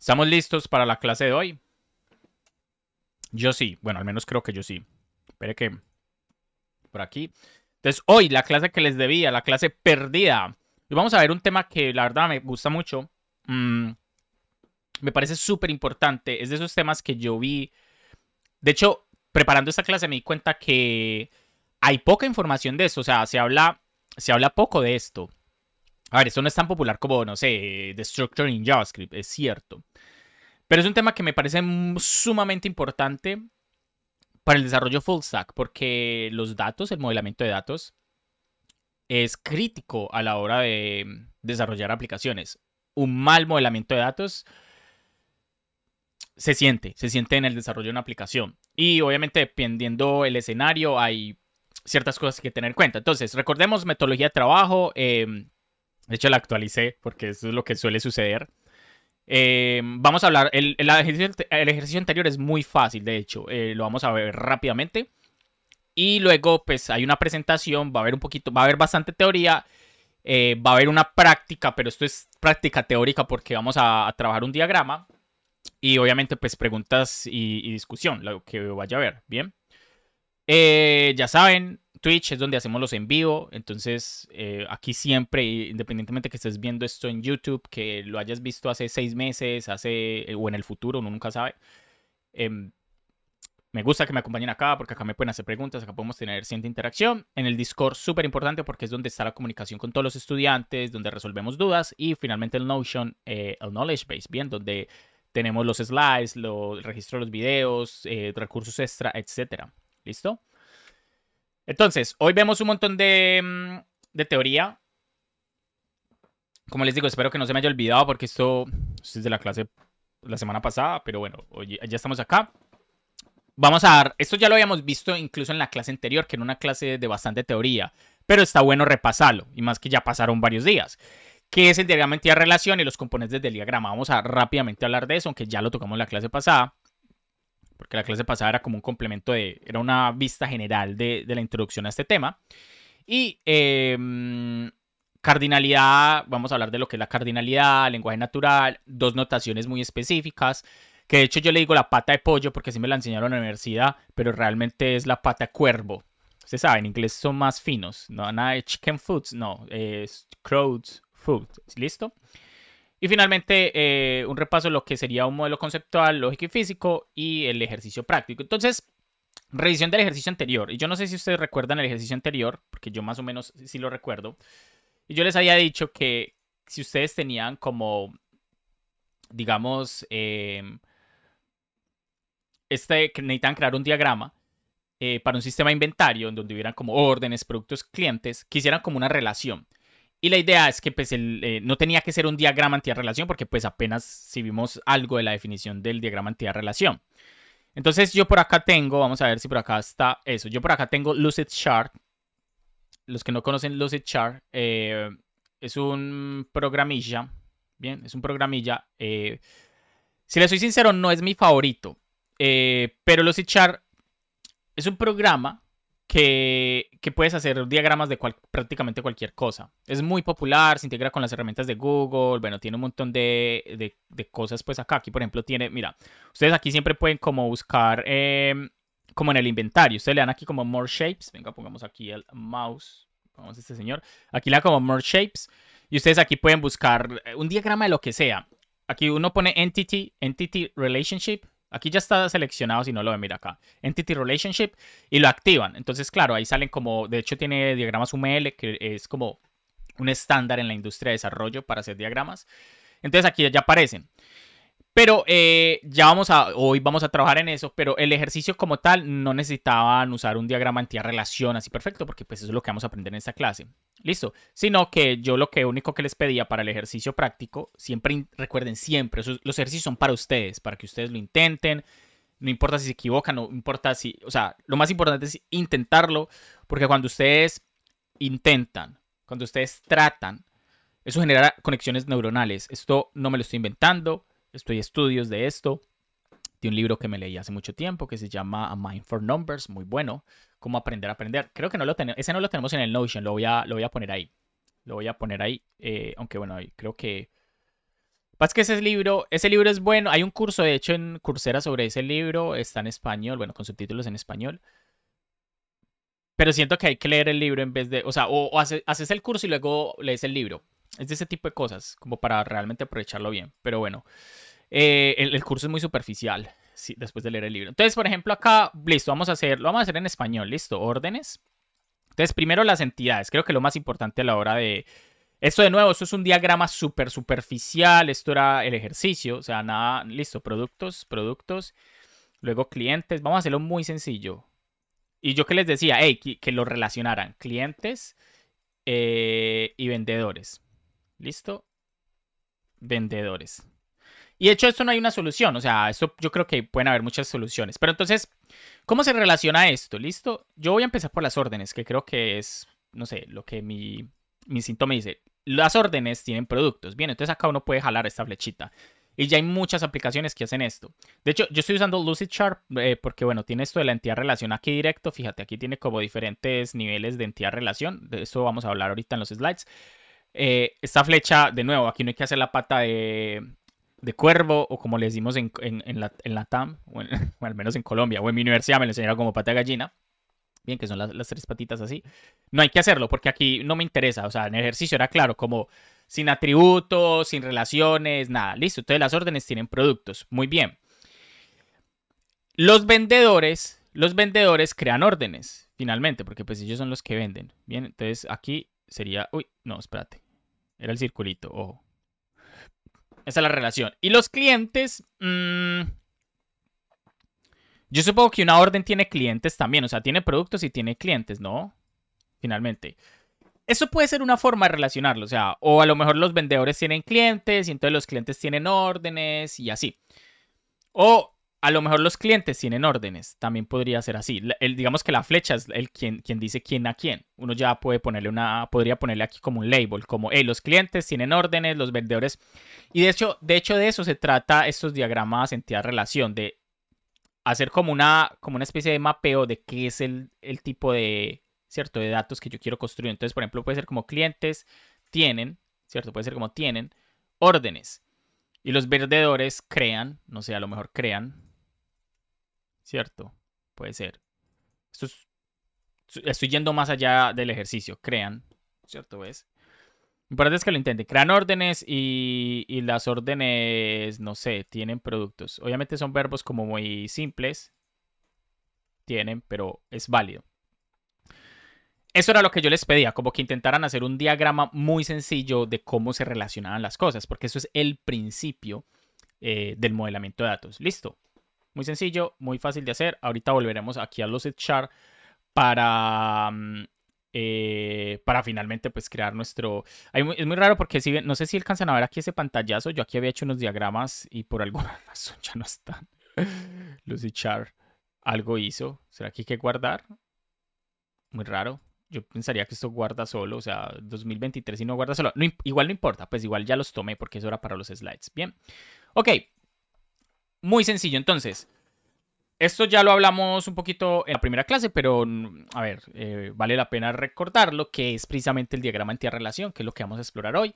¿Estamos listos para la clase de hoy? Yo sí. Bueno, al menos creo que yo sí. Espere que... Por aquí. Entonces, hoy la clase que les debía, la clase perdida. Y vamos a ver un tema que la verdad me gusta mucho. Mm, me parece súper importante. Es de esos temas que yo vi. De hecho, preparando esta clase me di cuenta que hay poca información de esto. O sea, se habla, se habla poco de esto. A ver, esto no es tan popular como, no sé, The Structure in JavaScript, es cierto. Pero es un tema que me parece sumamente importante para el desarrollo full stack, porque los datos, el modelamiento de datos, es crítico a la hora de desarrollar aplicaciones. Un mal modelamiento de datos se siente, se siente en el desarrollo de una aplicación. Y obviamente dependiendo el escenario hay ciertas cosas que tener en cuenta. Entonces, recordemos metodología de trabajo, eh, de hecho, la actualicé porque eso es lo que suele suceder. Eh, vamos a hablar, el, ejercicio, anterior es muy fácil, de hecho, eh, lo vamos a ver rápidamente. Y luego, pues hay una presentación, va a haber un poquito, va a haber bastante teoría, eh, va a haber una práctica, pero esto es práctica teórica porque vamos a, trabajar un diagrama y obviamente, pues preguntas y, y discusión, lo que vaya a ver, ¿bien? ya saben, Twitch es donde hacemos los en vivo, entonces eh, aquí siempre, independientemente que estés viendo esto en YouTube, que lo hayas visto hace seis meses, hace eh, o en el futuro, uno nunca sabe. Em, me gusta que me acompañen acá porque acá me pueden hacer preguntas, acá podemos tener cierta interacción. En el Discord, súper importante porque es donde está la comunicación con todos los estudiantes, donde resolvemos dudas y finalmente el Notion, eh, el Knowledge Base, bien, donde tenemos los slides, los, el registro de los videos, recursos extra, etcétera. ¿Listo? Entonces, hoy vemos un montón mm, de, teoría. Como les digo, espero que no se me haya olvidado porque esto, es de la clase la semana pasada, pero bueno, hoy, ya estamos acá. Vamos a dar, esto ya lo habíamos visto incluso en la clase anterior, que era una clase de bastante teoría, pero está bueno repasarlo, y más que ya pasaron varios días. ¿Qué es el diagrama entidad relación y los componentes del diagrama? Vamos a rápidamente hablar de eso, aunque ya lo tocamos en la clase pasada porque la clase pasada era como un complemento de, era una vista general de, de la introducción a este tema. Y em, cardinalidad, vamos a hablar de lo que es la cardinalidad, lenguaje natural, dos notaciones muy específicas, que de hecho yo le digo la pata de pollo porque así me la enseñaron en la universidad, pero realmente es la pata cuervo. Usted sabe, en inglés son más finos, no nada de chicken foods, no, es crow's food, ¿listo? Y finalmente, eh, un repaso de lo que sería un modelo conceptual, lógico y físico y el ejercicio práctico. Entonces, revisión del ejercicio anterior. Y yo no sé si ustedes recuerdan el ejercicio anterior, porque yo más o menos sí lo recuerdo. Y yo les había dicho que si ustedes tenían como, digamos, em, este, que necesitan crear un diagrama eh, para un sistema de inventario en donde hubieran como órdenes, productos, clientes, quisieran como una relación. Y la idea es que pues, eh, no tenía que ser un diagrama anti-relación porque pues apenas si vimos algo de la definición del diagrama anti-relación. Entonces yo por acá tengo, vamos a ver si por acá está eso. Yo por acá tengo Lucidchart. Los que no conocen Lucidchart. Eh, es un programilla. Bien, es un programilla. Eh, si le soy sincero, no es mi favorito. pero Lucidchart es un programa que, puedes hacer diagramas de prácticamente cualquier cosa. Es muy popular, se integra con las herramientas de Google, bueno, tiene un montón de, cosas pues acá. Aquí, por ejemplo, tiene, mira, ustedes aquí siempre pueden como buscar, em, como en el inventario, ustedes le dan aquí como More Shapes, venga, pongamos aquí el mouse, vamos a este señor, aquí le dan como More Shapes, y ustedes aquí pueden buscar eh, un diagrama de lo que sea. Aquí uno pone Entity, Entity Relationship, Aquí ya está seleccionado, si no lo ven, mira acá. Entity Relationship y lo activan. Entonces, claro, ahí salen como, de hecho tiene diagramas UML, que es como un estándar en la industria de desarrollo para hacer diagramas. Entonces aquí ya aparecen. Pero eh, ya vamos a, hoy vamos a trabajar en eso, pero el ejercicio como tal no necesitaban usar un diagrama entidad-relación así perfecto, porque pues eso es lo que vamos a aprender en esta clase. Listo. Sino que yo lo que único que les pedía para el ejercicio práctico, siempre, recuerden siempre, los ejercicios son para ustedes, para que ustedes lo intenten, no importa si se equivocan, no importa si, o sea, lo más importante es intentarlo, porque cuando ustedes intentan, cuando ustedes tratan, eso genera conexiones neuronales. Esto no me lo estoy inventando estoy estudios de esto, de un libro que me leí hace mucho tiempo que se llama A Mind for Numbers, muy bueno, cómo aprender a aprender. Creo que no lo tenemos, ese no lo tenemos en el Notion, lo voy a, lo voy a poner ahí. Lo voy a poner ahí, eh, aunque bueno, creo que... Pasa que ese libro, ese libro es bueno. Hay un curso, de hecho, en Coursera sobre ese libro. Está en español, bueno, con subtítulos en español. Pero siento que hay que leer el libro en vez de. O sea, o, haces el curso y luego lees el libro. Es de ese tipo de cosas, como para realmente aprovecharlo bien. Pero bueno, eh, el, curso es muy superficial después de leer el libro. Entonces, por ejemplo, acá, listo, vamos a hacer, lo vamos a hacer en español, listo, órdenes. Entonces, primero las entidades, creo que lo más importante a la hora de... Esto de nuevo, esto es un diagrama súper superficial, esto era el ejercicio, o sea, nada, listo, productos, productos, luego clientes, vamos a hacerlo muy sencillo. Y yo que les decía, hey, que, lo relacionaran, clientes eh, y vendedores. ¿Listo? Vendedores. Y de hecho esto no hay una solución, o sea, esto yo creo que pueden haber muchas soluciones. Pero entonces, ¿cómo se relaciona esto? ¿Listo? Yo voy a empezar por las órdenes, que creo que es, no sé, lo que mi, mi me dice. Las órdenes tienen productos. Bien, entonces acá uno puede jalar esta flechita. Y ya hay muchas aplicaciones que hacen esto. De hecho, yo estoy usando Lucidchart eh, porque, bueno, tiene esto de la entidad relación aquí directo. Fíjate, aquí tiene como diferentes niveles de entidad relación. De eso vamos a hablar ahorita en los slides. Eh, esta flecha, de nuevo, aquí no hay que hacer la pata de, cuervo, o como le decimos en, en, la, en la, TAM, o, al menos en Colombia, o en mi universidad me lo enseñaron como pata de gallina. Bien, que son las, tres patitas así. No hay que hacerlo, porque aquí no me interesa. O sea, en el ejercicio era claro, como sin atributos, sin relaciones, nada. Listo, entonces las órdenes tienen productos. Muy bien. Los vendedores, los vendedores crean órdenes, finalmente, porque pues ellos son los que venden. Bien, entonces aquí sería... Uy, no, espérate. Era el circulito, ojo. Esa es la relación. Y los clientes... Mm, yo supongo que una orden tiene clientes también, o sea, tiene productos y tiene clientes, ¿no? Finalmente. Eso puede ser una forma de relacionarlo, o sea, o a lo mejor los vendedores tienen clientes y entonces los clientes tienen órdenes y así. O a lo mejor los clientes tienen órdenes, también podría ser así. El, digamos que la flecha es el quien, dice quién a quién. Uno ya puede ponerle una, podría ponerle aquí como un label, como los clientes tienen órdenes, los vendedores. Y de hecho, de hecho, de eso se trata estos diagramas entidad relación, de hacer como una, como una especie de mapeo de qué es el, tipo de cierto de datos que yo quiero construir. Entonces, por ejemplo, puede ser como clientes tienen, ¿cierto? Puede ser como tienen órdenes. Y los vendedores crean, no sé, a lo mejor crean, ¿cierto? Puede ser. Esto es, estoy yendo más allá del ejercicio, crean, ¿cierto? Es. Importante es que lo intenten. Crean órdenes y, las órdenes, no sé, tienen productos. Obviamente son verbos como muy simples. Tienen, pero es válido. Eso era lo que yo les pedía, como que intentaran hacer un diagrama muy sencillo de cómo se relacionaban las cosas, porque eso es el principio eh, del modelamiento de datos. Listo. Muy sencillo, muy fácil de hacer. Ahorita volveremos aquí a los char para... Mm, eh, para finalmente pues crear nuestro es muy raro porque si no sé si alcanzan a ver aquí ese pantallazo yo aquí había hecho unos diagramas y por alguna razón ya no están los char algo hizo será que hay que guardar muy raro yo pensaría que esto guarda solo, o sea, 2023 y no guarda solo. igual no importa, pues igual ya los tomé porque eso era para los slides. Bien. Ok, muy sencillo, entonces. Esto ya lo hablamos un poquito en la primera clase, pero mm, a ver, eh, vale la pena recordarlo, que es precisamente el diagrama entidad-relación, que es lo que vamos a explorar hoy.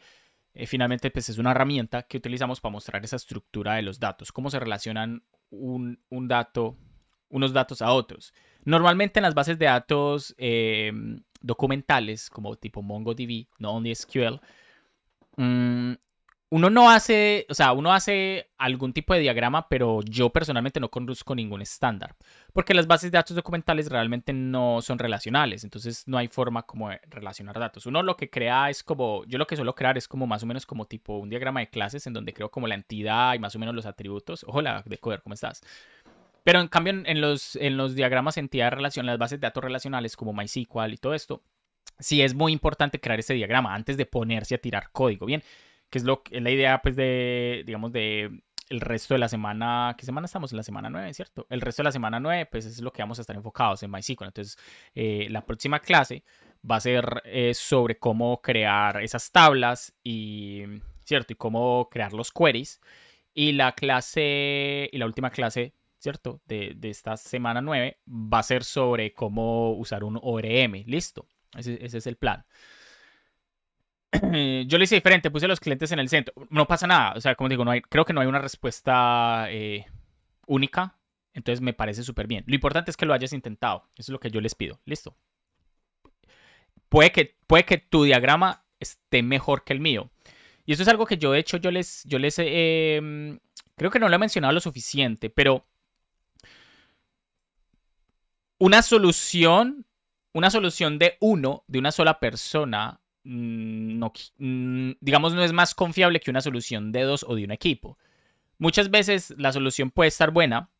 Eh, finalmente, pues es una herramienta que utilizamos para mostrar esa estructura de los datos, cómo se relacionan un, dato, unos datos a otros. Normalmente en las bases de datos eh, documentales, como tipo MongoDB, no SQL, uno no hace, o sea, uno hace algún tipo de diagrama, pero yo personalmente no conduzco ningún estándar, porque las bases de datos documentales realmente no son relacionales, entonces no hay forma como de relacionar datos. Uno lo que crea es como, yo lo que suelo crear es como más o menos como tipo un diagrama de clases en donde creo como la entidad y más o menos los atributos. Hola, Decoder, ¿cómo estás? Pero en cambio en los, en los diagramas entidad-relación, las bases de datos relacionales como MySQL y todo esto, sí es muy importante crear ese diagrama antes de ponerse a tirar código, ¿bien? que es lo es la idea pues de, digamos, de el resto de la semana, ¿qué semana estamos? En la semana 9, ¿cierto? El resto de la semana 9, pues es lo que vamos a estar enfocados en MySQL. Entonces, eh, la próxima clase va a ser eh, sobre cómo crear esas tablas y, ¿cierto? Y cómo crear los queries. Y la clase, y la última clase, ¿cierto? De, de esta semana 9 va a ser sobre cómo usar un ORM. Listo. Ese, ese es el plan. Eh, yo lo hice diferente, puse a los clientes en el centro. No pasa nada, o sea, como digo, no creo que no hay una respuesta eh, única, entonces me parece súper bien. Lo importante es que lo hayas intentado, eso es lo que yo les pido, listo. Puede que, puede que tu diagrama esté mejor que el mío. Y eso es algo que yo, he hecho, yo les, yo les, eh, creo que no lo he mencionado lo suficiente, pero una solución, una solución de uno, de una sola persona, Mm, no, mm, digamos, no es más confiable que una solución de dos o de un equipo. Muchas veces la solución puede estar buena,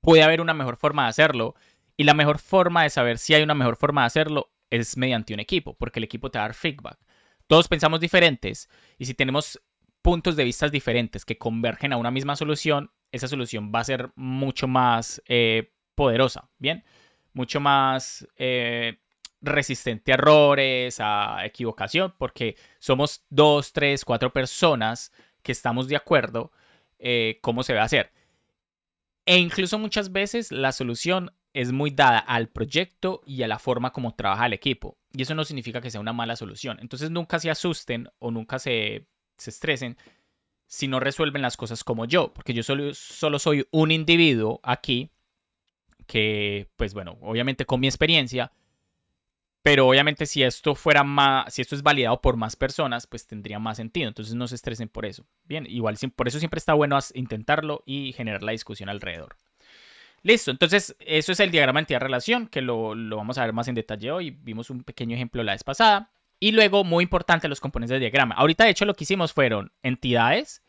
puede haber una mejor forma de hacerlo, y la mejor forma de saber si hay una mejor forma de hacerlo es mediante un equipo, porque el equipo te va a dar feedback. Todos pensamos diferentes, y si tenemos puntos de vista diferentes que convergen a una misma solución, esa solución va a ser mucho más eh, poderosa, ¿bien? Mucho más... Eh, resistente a errores, a equivocación, porque somos dos, tres, cuatro personas que estamos de acuerdo eh, cómo se va a hacer. E incluso muchas veces la solución es muy dada al proyecto y a la forma como trabaja el equipo. Y eso no significa que sea una mala solución. Entonces nunca se asusten o nunca se, se estresen si no resuelven las cosas como yo, porque yo solo, solo soy un individuo aquí que, pues bueno, obviamente con mi experiencia, pero obviamente si esto fuera más, si esto es validado por más personas, pues tendría más sentido. Entonces no se estresen por eso. Bien, igual por eso siempre está bueno intentarlo y generar la discusión alrededor. Listo, entonces eso es el diagrama de entidad-relación, que lo, lo, vamos a ver más en detalle hoy. Vimos un pequeño ejemplo la vez pasada. Y luego, muy importante, los componentes del diagrama. Ahorita, de hecho, lo que hicimos fueron entidades,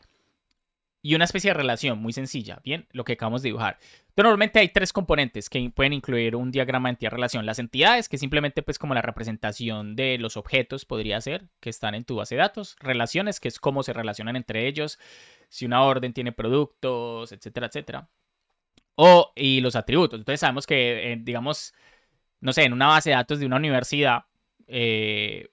y una especie de relación muy sencilla, ¿bien? Lo que acabamos de dibujar. Entonces, normalmente hay tres componentes que pueden incluir un diagrama de entidad-relación. Las entidades, que simplemente pues como la representación de los objetos podría ser, que están en tu base de datos. Relaciones, que es cómo se relacionan entre ellos, si una orden tiene productos, etcétera, etcétera. O, y los atributos. Entonces sabemos que, eh, digamos, no sé, en una base de datos de una universidad, eh,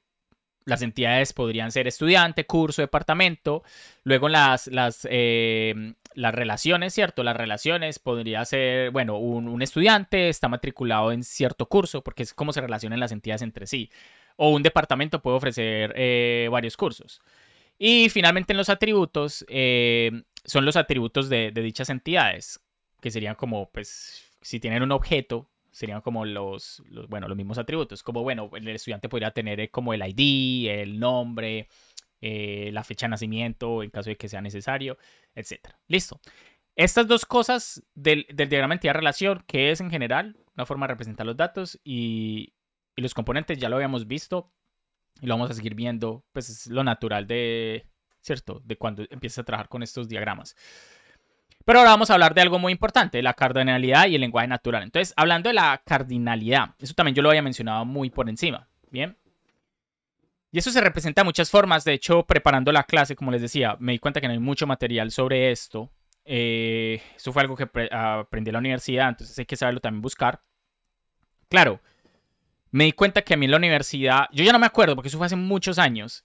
las entidades podrían ser estudiante, curso, departamento. Luego las, las, eh, las relaciones, ¿cierto? Las relaciones podría ser, bueno, un, estudiante está matriculado en cierto curso, porque es como se relacionan las entidades entre sí. O un departamento puede ofrecer eh, varios cursos. Y finalmente en los atributos, eh, son los atributos de, de dichas entidades, que serían como, pues, si tienen un objeto, serían como los, bueno, los mismos atributos, como bueno, el estudiante podría tener eh, como el ID, el nombre, eh, la fecha de nacimiento, en caso de que sea necesario, etc. Listo. Estas dos cosas del, del diagrama entidad-relación, que es en general una forma de representar los datos y, los componentes, ya lo habíamos visto y lo vamos a seguir viendo, pues es lo natural de, ¿cierto? De cuando empiezas a trabajar con estos diagramas. Pero ahora vamos a hablar de algo muy importante, la cardinalidad y el lenguaje natural. Entonces, hablando de la cardinalidad, eso también yo lo había mencionado muy por encima, ¿bien? Y eso se representa de muchas formas. De hecho, preparando la clase, como les decía, me di cuenta que no hay mucho material sobre esto. Eh, eso fue algo que aprendí en la universidad, entonces hay que saberlo también buscar. Claro, me di cuenta que a mí en la universidad, yo ya no me acuerdo porque eso fue hace muchos años,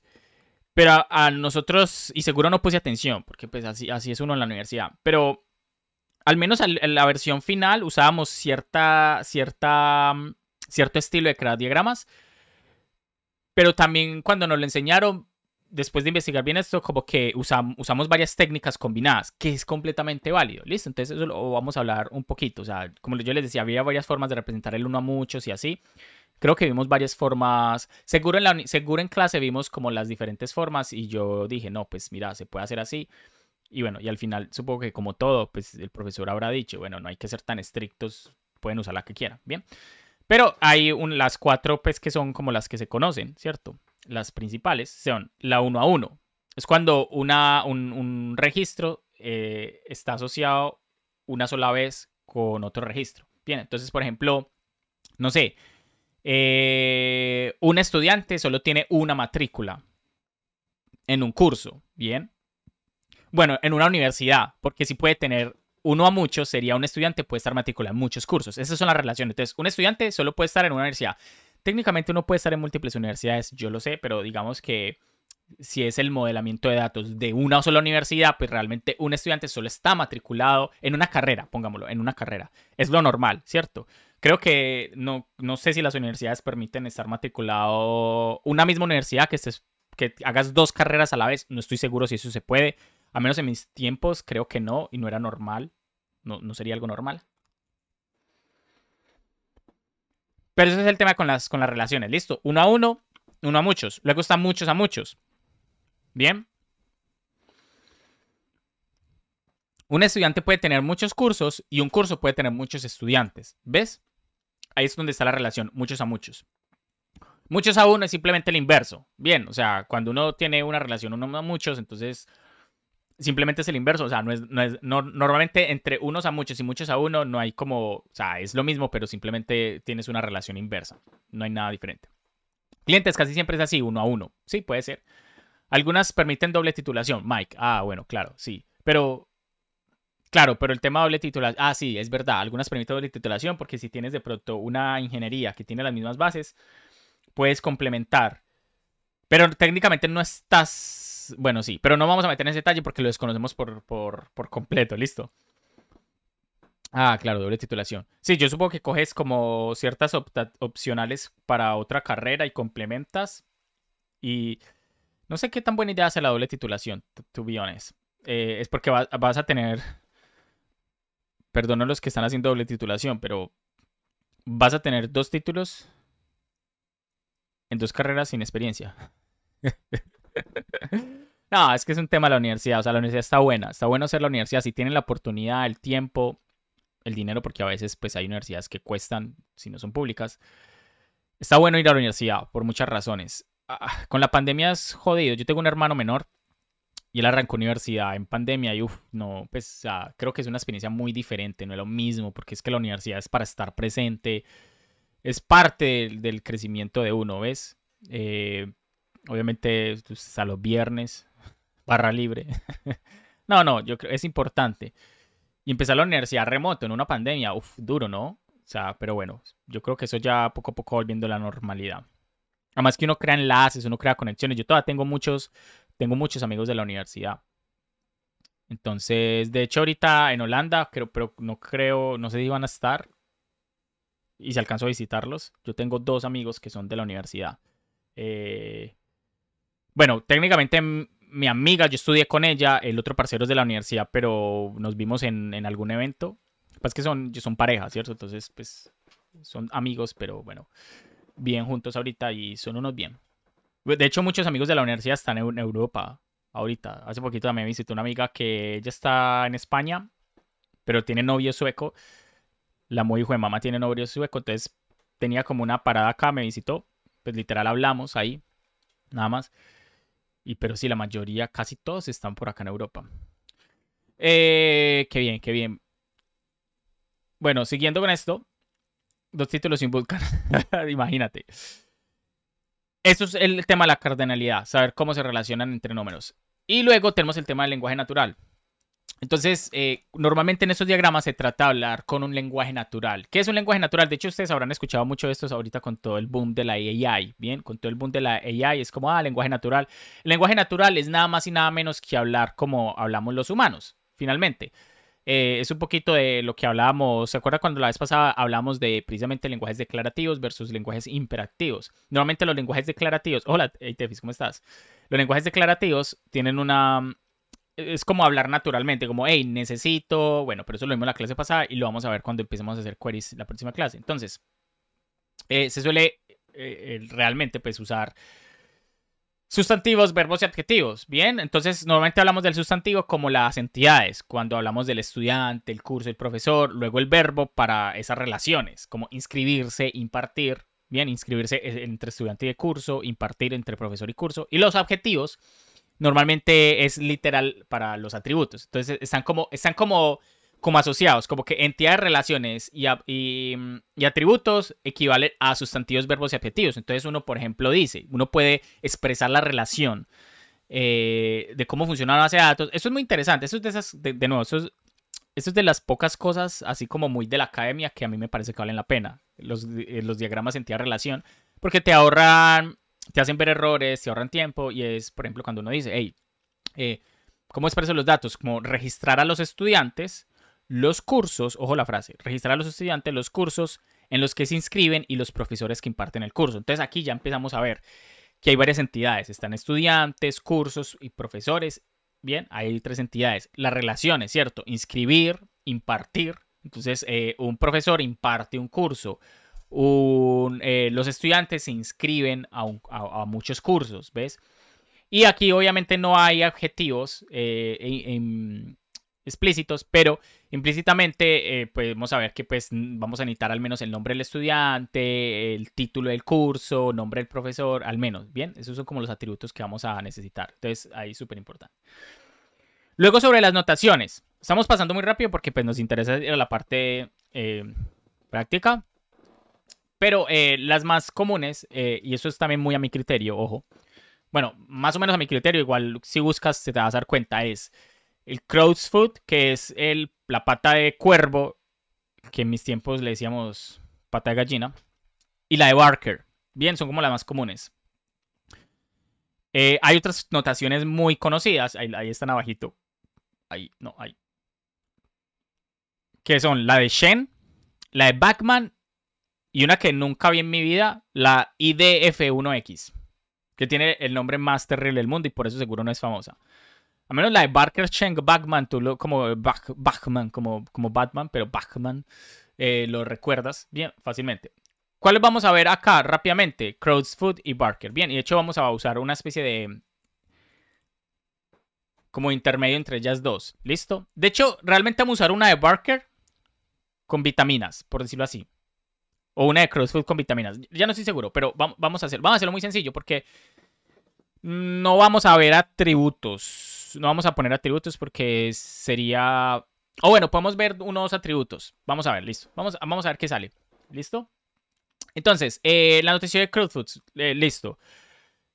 pero a, nosotros, y seguro no puse atención, porque pues así, así es uno en la universidad, pero al menos en la versión final usábamos cierta, cierta, mm, cierto estilo de crear diagramas, pero también cuando nos lo enseñaron, después de investigar bien esto, como que usamos usamos varias técnicas combinadas, que es completamente válido, ¿listo? Entonces eso lo vamos a hablar un poquito, o sea, como yo les decía, había varias formas de representar el uno a muchos y así. Creo que vimos varias formas. Seguro en, la, seguro en clase vimos como las diferentes formas y yo dije, no, pues mira, se puede hacer así. Y bueno, y al final supongo que como todo, pues el profesor habrá dicho, bueno, no hay que ser tan estrictos, pueden usar la que quieran, ¿bien? Pero hay un, las cuatro, pues que son como las que se conocen, ¿cierto? Las principales son la uno a uno. Es cuando una, un, un registro eh, está asociado una sola vez con otro registro. Bien, entonces, por ejemplo, no sé, eh, un estudiante solo tiene una matrícula en un curso, ¿bien? Bueno, en una universidad, porque si puede tener uno a muchos, sería un estudiante puede estar matriculado en muchos cursos. Esas son las relaciones. Entonces, un estudiante solo puede estar en una universidad. Técnicamente uno puede estar en múltiples universidades, yo lo sé, pero digamos que si es el modelamiento de datos de una sola universidad, pues realmente un estudiante solo está matriculado en una carrera, pongámoslo, en una carrera. Es lo normal, ¿cierto? creo que no, no sé si las universidades permiten estar matriculado una misma universidad que, hagas dos carreras a la vez. No estoy seguro si eso se puede. A menos en mis tiempos creo que no y no era normal. No, sería algo normal. Pero ese es el tema con las, con las relaciones. Listo. Uno a uno, uno a muchos. Luego están muchos a muchos. Bien. Un estudiante puede tener muchos cursos y un curso puede tener muchos estudiantes. ¿Ves? ahí es donde está la relación, muchos a muchos. Muchos a uno es simplemente el inverso. Bien, o sea, cuando uno tiene una relación uno a muchos, entonces simplemente es el inverso. O sea, no es, normalmente entre unos a muchos y muchos a uno no hay como, o sea, es lo mismo, pero simplemente tienes una relación inversa. No hay nada diferente. Clientes casi siempre es así, uno a uno. Sí, puede ser. Algunas permiten doble titulación. Mike, ah, bueno, claro, sí. Pero Claro, pero el tema doble titulación, ah, sí, es verdad, algunas permiten doble titulación porque si tienes de pronto una ingeniería que tiene las mismas bases, puedes complementar. Pero técnicamente no estás, bueno, sí, pero no vamos a meter en ese detalle porque lo desconocemos por, por, completo, listo. Ah, claro, doble titulación. Sí, yo supongo que coges como ciertas opcionales para otra carrera y complementas. Y no sé qué tan buena idea hace la doble titulación, to, to eh, es porque vas a tener Perdono a los que están haciendo doble titulación, pero vas a tener dos títulos en dos carreras sin experiencia. no, es que es un tema de la universidad. O sea, la universidad está buena. Está bueno hacer la universidad si tienen la oportunidad, el tiempo, el dinero, porque a veces pues hay universidades que cuestan si no son públicas. Está bueno ir a la universidad por muchas razones. Ah, con la pandemia es jodido. Yo tengo un hermano menor y él arrancó universidad en pandemia y uff, no, pues creo que es una experiencia muy diferente, no es lo mismo, porque es que la universidad es para estar presente, es parte del, crecimiento de uno, ¿ves? Eh, obviamente pues, a los viernes, barra libre. no, no, yo creo es importante. Y empezar la universidad remoto en una pandemia, uff, duro, ¿no? O sea, pero bueno, yo creo que eso ya poco a poco volviendo a la normalidad. Además que uno crea enlaces, uno crea conexiones. Yo todavía tengo muchos tengo muchos amigos de la universidad. Entonces, de hecho, ahorita en Holanda, creo, pero no creo, no sé si van a estar. Y si alcanzó a visitarlos. Yo tengo dos amigos que son de la universidad. Eh, bueno, técnicamente mi amiga, yo estudié con ella, el otro parcero es de la universidad, pero nos vimos en, algún evento. Pues que son, son pareja, ¿cierto? Entonces, pues son amigos, pero bueno, bien juntos ahorita y son unos bien. De hecho, muchos amigos de la universidad están en Europa ahorita. Hace poquito también visitó una amiga que ya está en España, pero tiene novio sueco. La muy hijo de mamá tiene novio sueco, entonces tenía como una parada acá, me visitó. Pues literal hablamos ahí, nada más. Y pero sí, la mayoría, casi todos están por acá en Europa. Eh, qué bien, qué bien. Bueno, siguiendo con esto, dos títulos sin Vulcan. Imagínate. Eso es el tema de la cardinalidad, saber cómo se relacionan entre números. Y luego tenemos el tema del lenguaje natural. Entonces, eh, normalmente en estos diagramas se trata de hablar con un lenguaje natural. ¿Qué es un lenguaje natural? De hecho, ustedes habrán escuchado mucho de estos ahorita con todo el boom de la AI, ¿bien? Con todo el boom de la AI es como, ah, lenguaje natural. lenguaje natural es nada más y nada menos que hablar como hablamos los humanos, finalmente. Eh, es un poquito de lo que hablábamos, ¿se acuerda cuando la vez pasada hablamos de precisamente lenguajes declarativos versus lenguajes imperativos? Normalmente los lenguajes declarativos, hola, hey Tefis, ¿cómo estás? Los lenguajes declarativos tienen una, es como hablar naturalmente, como, hey, necesito, bueno, pero eso lo vimos en la clase pasada y lo vamos a ver cuando empecemos a hacer queries la próxima clase. Entonces, eh, se suele eh, realmente pues usar Sustantivos, verbos y adjetivos. Bien, entonces normalmente hablamos del sustantivo como las entidades, cuando hablamos del estudiante, el curso, el profesor, luego el verbo para esas relaciones, como inscribirse, impartir, bien, inscribirse eh, entre estudiante y curso, impartir entre profesor y curso, y los adjetivos normalmente es literal para los atributos. Entonces están como, están como como asociados, como que entidades, relaciones y, atributos equivalen a sustantivos, verbos y adjetivos. Entonces uno, por ejemplo, dice, uno puede expresar la relación eh, de cómo funciona una base de datos. Eso es muy interesante, eso es de esas, de, nuevo, eso es, de las pocas cosas, así como muy de la academia, que a mí me parece que valen la pena. Los, eh, los diagramas entidad-relación, porque te ahorran, te hacen ver errores, te ahorran tiempo y es, por ejemplo, cuando uno dice, hey, eh, ¿cómo expreso los datos? Como registrar a los estudiantes los cursos, ojo la frase, registrar a los estudiantes los cursos en los que se inscriben y los profesores que imparten el curso. Entonces aquí ya empezamos a ver que hay varias entidades, están estudiantes, cursos y profesores. Bien, hay tres entidades. Las relaciones, ¿cierto? Inscribir, impartir. Entonces, eh, un profesor imparte un curso. Eh, los estudiantes se inscriben a, muchos cursos, ¿ves? Y aquí obviamente no hay objetivos eh, en, explícitos, pero implícitamente eh, podemos saber que pues vamos a necesitar al menos el nombre del estudiante, el título del curso, nombre del profesor, al menos, ¿bien? Esos son como los atributos que vamos a necesitar. Entonces, ahí súper importante. Luego sobre las notaciones. Estamos pasando muy rápido porque pues nos interesa la parte eh, práctica. Pero eh, las más comunes, y eso es también muy a mi criterio, ojo. Bueno, más o menos a mi criterio, igual si buscas te vas a dar cuenta, es el crowdsfoot que es el, la pata de cuervo, que en mis tiempos le decíamos pata de gallina. Y la de Barker. Bien, son como las más comunes. Eh, hay otras notaciones muy conocidas. Ahí, están abajito. Ahí, no, ahí. Que son la de Shen, la de Backman y una que nunca vi en mi vida, la IDF1X. Que tiene el nombre más terrible del mundo y por eso seguro no es famosa. A menos la de Barker Cheng Bachman, tú lo, como eh, como, como Batman, pero Bachman, eh, lo recuerdas bien fácilmente. ¿Cuáles vamos a ver acá rápidamente? food y Barker. Bien, y de hecho vamos a usar una especie de... Como intermedio entre ellas dos. ¿Listo? De hecho, realmente vamos a usar una de Barker con vitaminas, por decirlo así. O una de food con vitaminas. Ya no estoy seguro, pero vamos a, hacer, vamos a hacerlo muy sencillo porque no vamos a ver atributos no vamos a poner atributos porque sería... O bueno, podemos ver unos atributos. Vamos a ver, listo. Vamos, vamos a ver qué sale. ¿Listo? Entonces, eh, la noticia de Crowdfoods, eh, listo.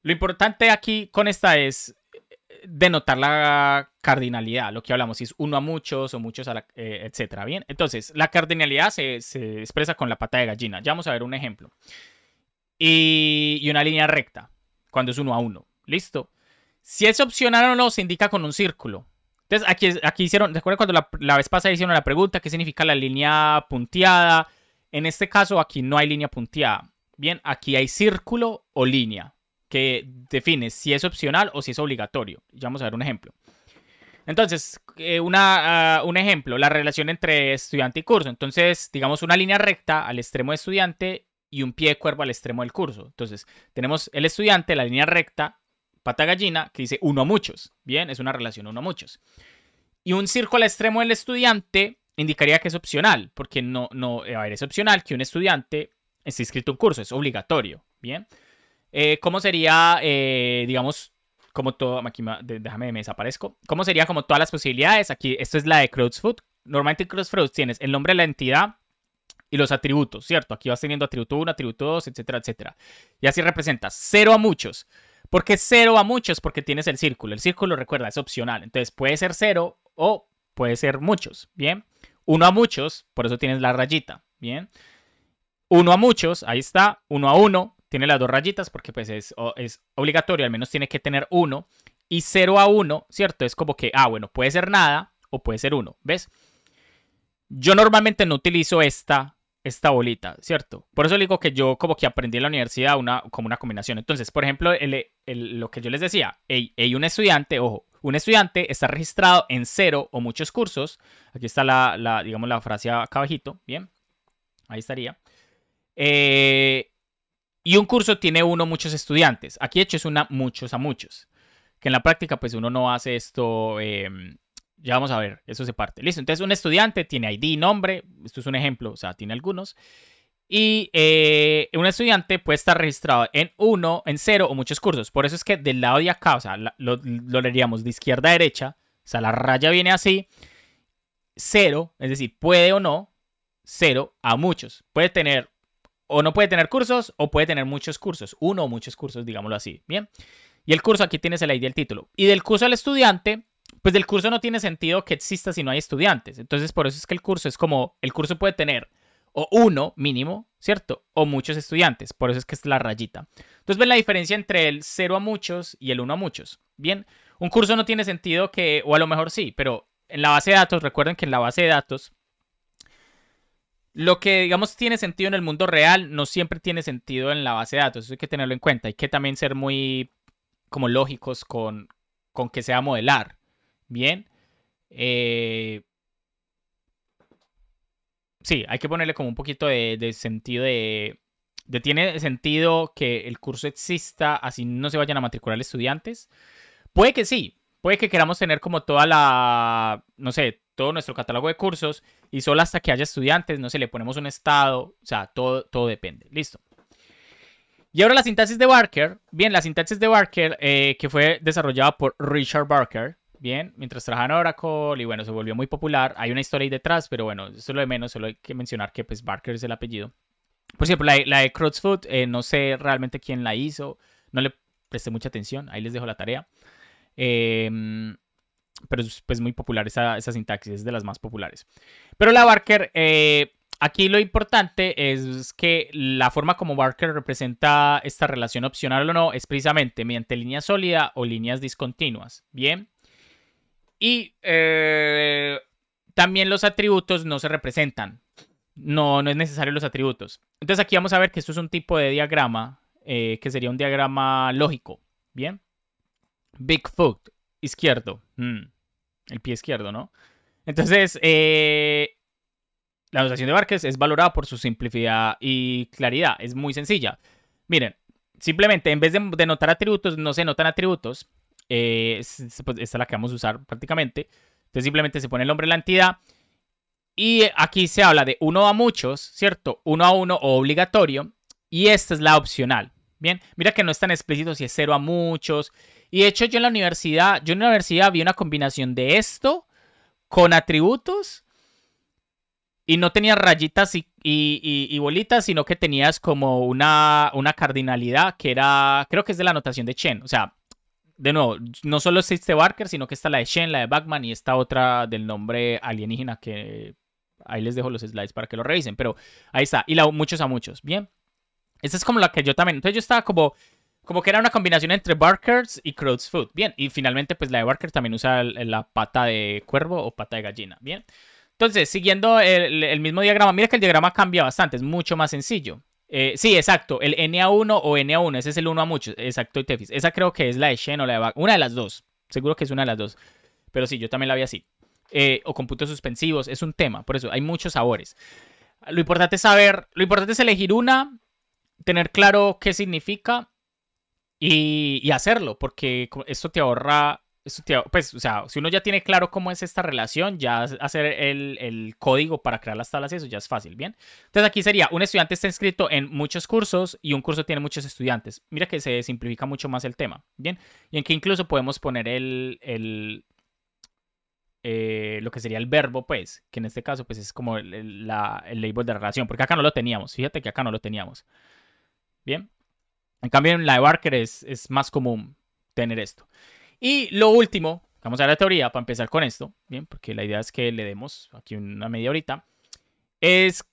Lo importante aquí con esta es eh, denotar la cardinalidad, lo que hablamos, si es uno a muchos o muchos a la, etcétera, ¿bien? Entonces, la cardinalidad se, expresa con la pata de gallina. Ya vamos a ver un ejemplo. Y, y una línea recta, cuando es uno a uno. ¿Listo? Si es opcional o no, se indica con un círculo. Entonces, aquí, aquí hicieron, recuerden cuando la, vez pasada hicieron la pregunta, ¿qué significa la línea punteada? En este caso, aquí no hay línea punteada. Bien, aquí hay círculo o línea que define si es opcional o si es obligatorio. Ya vamos a ver un ejemplo. Entonces, eh, una, ah, un ejemplo, la relación entre estudiante y curso. Entonces, digamos una línea recta al extremo de estudiante y un pie de cuervo al extremo del curso. Entonces, tenemos el estudiante, la línea recta, pata gallina, que dice uno a muchos. Bien, es una relación uno a muchos. Y un círculo al extremo del estudiante indicaría que es opcional, porque no, no, eh, a es opcional que un estudiante esté inscrito a un curso, es obligatorio. Bien. Eh, ¿Cómo sería, eh, digamos, como todo, aquí déjame, me desaparezco. ¿Cómo sería como todas las posibilidades? Aquí, esto es la de CrowdsFood. Normalmente en CrowdsFood tienes el nombre de la entidad y los atributos, ¿cierto? Aquí vas teniendo atributo 1, atributo 2, etcétera, etcétera. Y así representas cero a muchos. Porque cero a muchos, porque tienes el círculo. El círculo, recuerda, es opcional. Entonces puede ser cero o puede ser muchos. Bien. Uno a muchos, por eso tienes la rayita. Bien. Uno a muchos, ahí está. Uno a uno, tiene las dos rayitas porque pues es, es obligatorio, al menos tiene que tener uno. Y cero a uno, ¿cierto? Es como que, ah, bueno, puede ser nada o puede ser uno. ¿Ves? Yo normalmente no utilizo esta esta bolita, ¿cierto? Por eso digo que yo como que aprendí en la universidad una, como una combinación. Entonces, por ejemplo, lo que yo les decía, Hay un estudiante, ojo, un estudiante está registrado en cero o muchos cursos. Aquí está la, digamos, la frase acá abajito, ¿bien? Ahí estaría. Eh, y un curso tiene uno muchos estudiantes. Aquí de hecho es una muchos a muchos. Que en la práctica pues uno no hace esto... Em, ya vamos a ver, eso se parte. Listo, entonces un estudiante tiene ID, nombre, esto es un ejemplo, o sea, tiene algunos. Y eh, un estudiante puede estar registrado en uno, en cero o muchos cursos. Por eso es que del lado de acá, o sea, lo, leeríamos de izquierda a derecha, o sea, la raya viene así, cero, es decir, puede o no, cero a muchos. Puede tener o no puede tener cursos o puede tener muchos cursos, uno o muchos cursos, digámoslo así, ¿bien? Y el curso aquí tienes el ID del título. Y del curso al estudiante pues del curso no tiene sentido que exista si no hay estudiantes. Entonces, por eso es que el curso es como, el curso puede tener o uno mínimo, ¿cierto? O muchos estudiantes, por eso es que es la rayita. Entonces, ven la diferencia entre el cero a muchos y el uno a muchos. Bien, un curso no tiene sentido que, o a lo mejor sí, pero en la base de datos, recuerden que en la base de datos, lo que digamos tiene sentido en el mundo real no siempre tiene sentido en la base de datos, eso hay que tenerlo en cuenta, hay que también ser muy como lógicos con, con que sea modelar bien. Eh, sí, hay que ponerle como un poquito de, sentido de, de, Tiene sentido que el curso exista, así no se vayan a matricular estudiantes. Puede que sí, puede que queramos tener como toda la, no sé, todo nuestro catálogo de cursos y solo hasta que haya estudiantes, no sé, le ponemos un estado, o sea, todo, todo depende. Listo. Y ahora la sintaxis de Barker. Bien, la sintaxis de Barker, eh, que fue desarrollada por Richard Barker, bien, mientras trabajaba en Oracle y bueno, se volvió muy popular. Hay una historia ahí detrás, pero bueno, eso es lo de menos, solo hay que mencionar que pues Barker es el apellido. Por ejemplo, la, la de Crossfoot, eh, no sé realmente quién la hizo, no le presté mucha atención, ahí les dejo la tarea. Em, pero es pues, muy popular esa, esa, sintaxis, es de las más populares. Pero la Barker, eh, aquí lo importante es que la forma como Barker representa esta relación opcional o no es precisamente mediante línea sólida o líneas discontinuas. Bien. Y eh, también los atributos no se representan. No, no es necesario los atributos. Entonces aquí vamos a ver que esto es un tipo de diagrama eh, que sería un diagrama lógico. Bien. Bigfoot, izquierdo. Mm, el pie izquierdo, ¿no? Entonces, eh, la notación de Várquez es valorada por su simplicidad y claridad. Es muy sencilla. Miren, simplemente en vez de, de notar atributos, no se notan atributos, eh, pues, esta es la que vamos a usar prácticamente. Entonces simplemente se pone el nombre de la entidad. Y aquí se habla de uno a muchos, ¿cierto? Uno a uno o obligatorio. Y esta es la opcional. Bien, mira que no es tan explícito si es cero a muchos. Y de hecho yo en la universidad, yo en la universidad vi una combinación de esto con atributos. Y no tenías rayitas y, bolitas, sino que tenías como una, una cardinalidad que era, creo que es de la notación de Chen. O sea, de nuevo, no solo existe Barker, sino que está la de Shen, la de Batman y esta otra del nombre alienígena que ahí les dejo los slides para que lo revisen, pero ahí está, y la muchos a muchos, bien. Esta es como la que yo también, entonces yo estaba como, como que era una combinación entre Barkers y Crowd's Food, bien, y finalmente pues la de Barker también usa la pata de cuervo o pata de gallina, bien. Entonces, siguiendo el mismo diagrama, mira que el diagrama cambia bastante, es mucho más sencillo. Eh, sí, exacto, el NA1 o NA1, ese es el uno a muchos, exacto, Tefis. Esa creo que es la de Shen o la de una de las dos, seguro que es una de las dos. Pero sí, yo también la vi así. Eh, o con puntos suspensivos, es un tema, por eso hay muchos sabores. Lo importante es saber, lo importante es elegir una, tener claro qué significa y hacerlo, porque esto te ahorra pues, o sea, si uno ya tiene claro cómo es esta relación, ya hacer el, código para crear las tablas, eso ya es fácil, ¿bien? Entonces aquí sería, un estudiante está inscrito en muchos cursos y un curso tiene muchos estudiantes. Mira que se simplifica mucho más el tema, ¿bien? Y en que incluso podemos poner el, eh, lo que sería el verbo, pues, que en este caso, pues, es como el, label de la relación, porque acá no lo teníamos, fíjate que acá no lo teníamos, ¿bien? En cambio, en la de Barker es, es más común tener esto. Y lo último, vamos a la teoría para empezar con esto, bien, porque la idea es que le demos aquí una media horita, es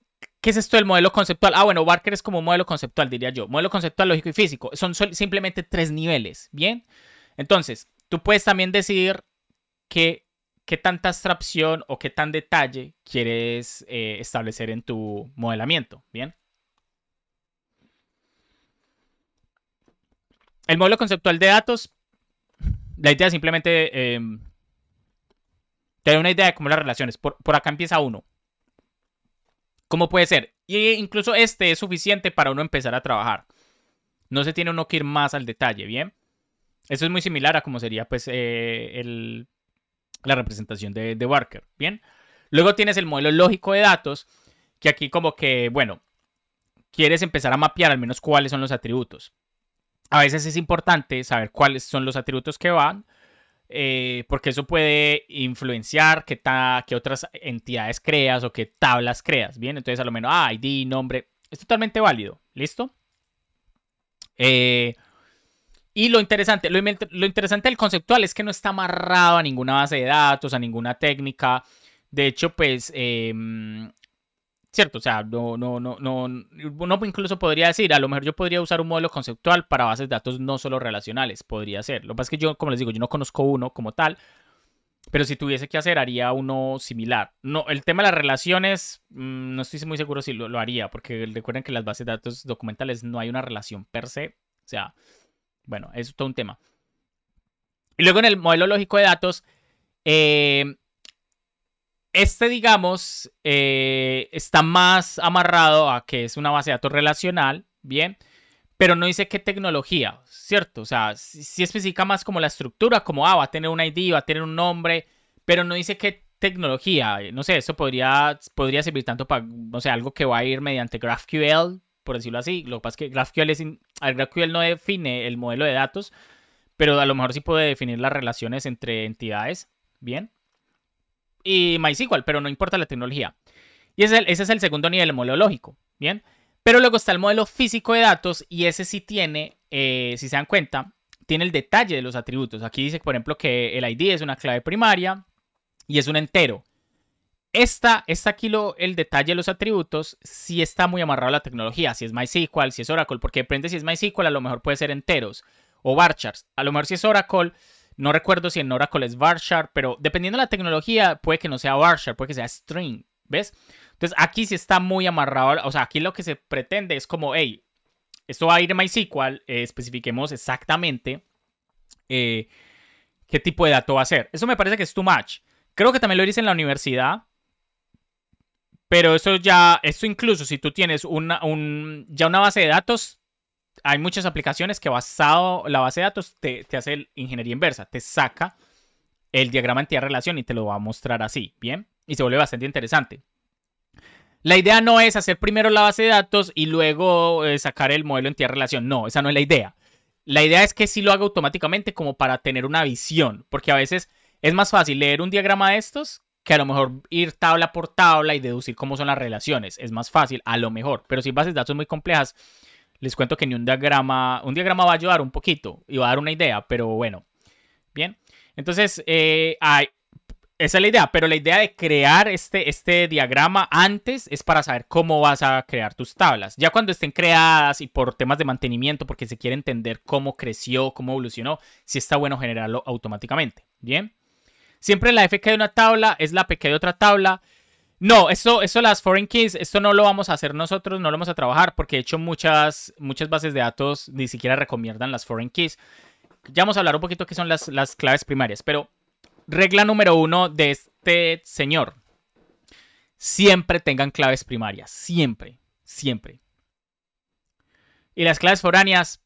¿Qué es esto del modelo conceptual? Ah, bueno, Barker es como modelo conceptual, diría yo. Modelo conceptual, lógico y físico. Son simplemente tres niveles, ¿bien? Entonces, tú puedes también decidir qué, qué tanta abstracción o qué tan detalle quieres eh, establecer en tu modelamiento, ¿bien? El modelo conceptual de datos la idea es simplemente em, tener una idea de cómo las relaciones. Por, por acá empieza uno. ¿Cómo puede ser? Y incluso este es suficiente para uno empezar a trabajar. No se tiene uno que ir más al detalle, ¿bien? Eso es muy similar a cómo sería pues eh, la representación de, de Barker, ¿bien? Luego tienes el modelo lógico de datos, que aquí como que, bueno, quieres empezar a mapear al menos cuáles son los atributos a veces es importante saber cuáles son los atributos que van, eh, porque eso puede influenciar qué, otras entidades creas o qué tablas creas. Bien, entonces a lo menos ID, nombre, es totalmente válido. ¿Listo? Eh, y lo interesante, lo, interesante del conceptual es que no está amarrado a ninguna base de datos, a ninguna técnica. De hecho, pues em, ¿Cierto? O sea, no, no, no, no, no incluso podría decir, a lo mejor yo podría usar un modelo conceptual para bases de datos no solo relacionales, podría ser. Lo que pasa es que yo, como les digo, yo no conozco uno como tal, pero si tuviese que hacer, haría uno similar. No, el tema de las relaciones, mm, no estoy muy seguro si lo, haría, porque recuerden que las bases de datos documentales no hay una relación per se. O sea, bueno, es todo un tema. Y luego en el modelo lógico de datos, eh, este, digamos, eh, está más amarrado a que es una base de datos relacional, ¿bien? Pero no dice qué tecnología, ¿cierto? O sea, sí, especifica más como la estructura, como, ah, va a tener un ID, va a tener un nombre, pero no dice qué tecnología. No sé, eso podría, podría servir tanto para, no sé, algo que va a ir mediante GraphQL, por decirlo así. Lo que pasa es que GraphQL, GraphQL no define el modelo de datos, pero a lo mejor sí puede definir las relaciones entre entidades, ¿bien? y MySQL, pero no importa la tecnología. Y ese, es el segundo nivel lógico. ¿bien? Pero luego está el modelo físico de datos y ese sí tiene, eh, si se dan cuenta, tiene el detalle de los atributos. Aquí dice, por ejemplo, que el ID es una clave primaria y es un entero. Esta, esta aquí el detalle de los atributos sí está muy amarrado a la tecnología, si es MySQL, si es Oracle, porque depende si es MySQL, a lo mejor puede ser enteros o Barchars. A lo mejor si es Oracle, no recuerdo si en Oracle es varchar, pero dependiendo de la tecnología, puede que no sea varchar, puede que sea string, ¿ves? Entonces aquí sí está muy amarrado, o sea, aquí lo que se pretende es como, hey, esto va a ir en MySQL, eh, especifiquemos exactamente eh, qué tipo de dato va a ser. Eso me parece que es too much. Creo que también lo hice en la universidad, pero eso ya, esto incluso si tú tienes una, ya una base de datos, hay muchas aplicaciones que basado la base de datos te, te hace ingeniería inversa, te saca el diagrama entidad-relación y te lo va a mostrar así, ¿bien? Y se vuelve bastante interesante. La idea no es hacer primero la base de datos y luego eh, sacar el modelo entidad-relación, no, esa no es la idea. La idea es que sí lo haga automáticamente como para tener una visión, porque a veces es más fácil leer un diagrama de estos que a lo mejor ir tabla por tabla y deducir cómo son las relaciones. Es más fácil, a lo mejor, pero si bases de datos muy complejas, les cuento que ni un diagrama, un diagrama va a ayudar un poquito y va a dar una idea, pero bueno, bien. Entonces, eh, esa es la idea, pero la idea de crear este, este diagrama antes es para saber cómo vas a crear tus tablas. Ya cuando estén creadas y por temas de mantenimiento, porque se quiere entender cómo creció, cómo evolucionó, si está bueno generarlo automáticamente. Bien. Siempre la FK de una tabla es la PK de otra tabla. No, esto, eso las foreign keys, esto no lo vamos a hacer nosotros, no lo vamos a trabajar, porque de hecho muchas, muchas bases de datos ni siquiera recomiendan las foreign keys. Ya vamos a hablar un poquito qué son las, claves primarias, pero regla número uno de este señor. Siempre tengan claves primarias, siempre, siempre. Y las claves foráneas,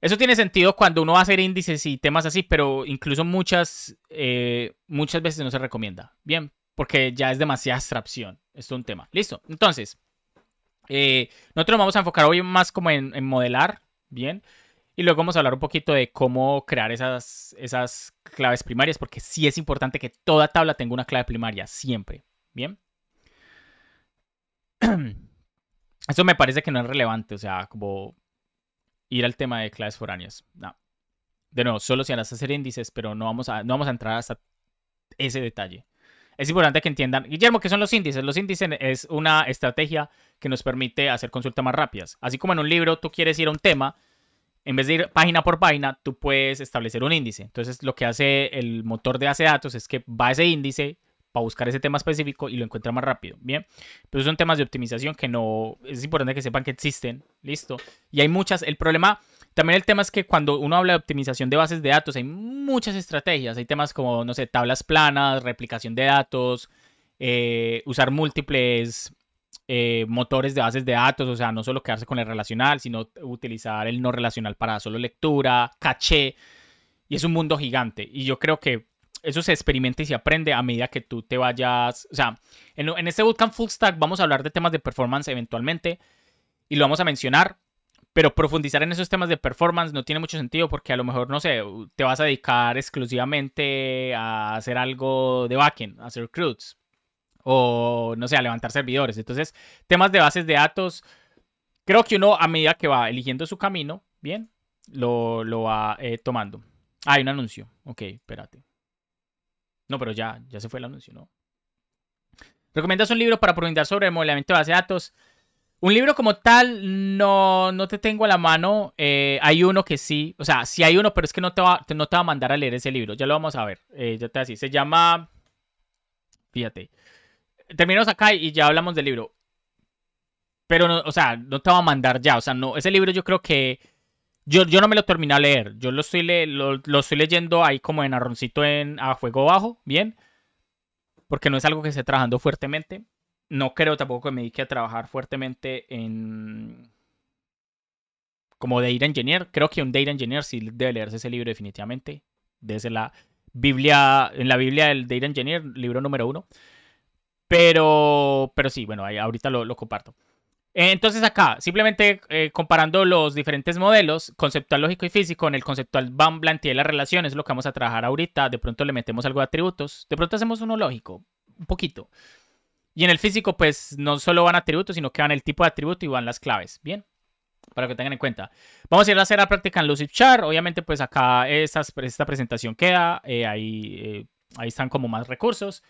eso tiene sentido cuando uno va a hacer índices y temas así, pero incluso muchas, eh, muchas veces no se recomienda. Bien, porque ya es demasiada abstracción. Esto es un tema. Listo. Entonces, eh, nosotros nos vamos a enfocar hoy más como en, modelar, bien. Y luego vamos a hablar un poquito de cómo crear esas, esas claves primarias, porque sí es importante que toda tabla tenga una clave primaria, siempre, bien. Eso me parece que no es relevante, o sea, como ir al tema de claves foráneas. De nuevo, solo se a hacer índices, pero no vamos a, no vamos a entrar hasta ese detalle es importante que entiendan, Guillermo, ¿qué son los índices? Los índices es una estrategia que nos permite hacer consultas más rápidas. Así como en un libro tú quieres ir a un tema, en vez de ir página por página, tú puedes establecer un índice. Entonces, lo que hace el motor de base datos es que va a ese índice para buscar ese tema específico y lo encuentra más rápido. Bien, pero son temas de optimización que no es importante que sepan que existen. Listo. Y hay muchas. El problema también el tema es que cuando uno habla de optimización de bases de datos, hay muchas estrategias. Hay temas como, no sé, tablas planas, replicación de datos, eh, usar múltiples eh, motores de bases de datos, o sea, no solo quedarse con el relacional, sino utilizar el no relacional para solo lectura, caché. Y es un mundo gigante. Y yo creo que eso se experimenta y se aprende a medida que tú te vayas. O sea, en, en este Bootcamp Full Stack vamos a hablar de temas de performance eventualmente y lo vamos a mencionar, pero profundizar en esos temas de performance no tiene mucho sentido porque a lo mejor, no sé, te vas a dedicar exclusivamente a hacer algo de backend, a hacer CRUDs o, no sé, a levantar servidores. Entonces, temas de bases de datos, creo que uno a medida que va eligiendo su camino, bien, lo, va eh, tomando. Ah, hay un anuncio. Ok, espérate. No, pero ya, ya se fue el anuncio, ¿no? ¿Recomiendas un libro para profundizar sobre el modelamiento de base de datos? Un libro como tal, no, no te tengo a la mano. Eh, hay uno que sí, o sea, sí hay uno, pero es que no te, va, no te va a mandar a leer ese libro. Ya lo vamos a ver. Eh, ya te así. Se llama. Fíjate. Terminamos acá y ya hablamos del libro. Pero, no, o sea, no te va a mandar ya. O sea, no, ese libro yo creo que. Yo, yo no me lo termino a leer. Yo lo estoy, lo, lo estoy leyendo ahí como en arroncito en, a fuego bajo, bien. Porque no es algo que esté trabajando fuertemente no creo tampoco que me dedique a trabajar fuertemente en como data engineer. Creo que un data engineer sí debe leerse ese libro definitivamente. Debe ser la Biblia, en la Biblia del data engineer, libro número uno. Pero, pero sí, bueno, ahí, ahorita lo, comparto. Eh, entonces acá, simplemente eh, comparando los diferentes modelos, conceptual, lógico y físico, en el conceptual van planteé las relaciones, lo que vamos a trabajar ahorita, de pronto le metemos algo de atributos, de pronto hacemos uno lógico, un poquito. Y en el físico, pues no solo van atributos, sino que van el tipo de atributo y van las claves. Bien, para que tengan en cuenta. Vamos a ir a hacer la práctica en Obviamente, pues acá pues, esta, presentación queda. Eh, eh, ahí, están como más recursos.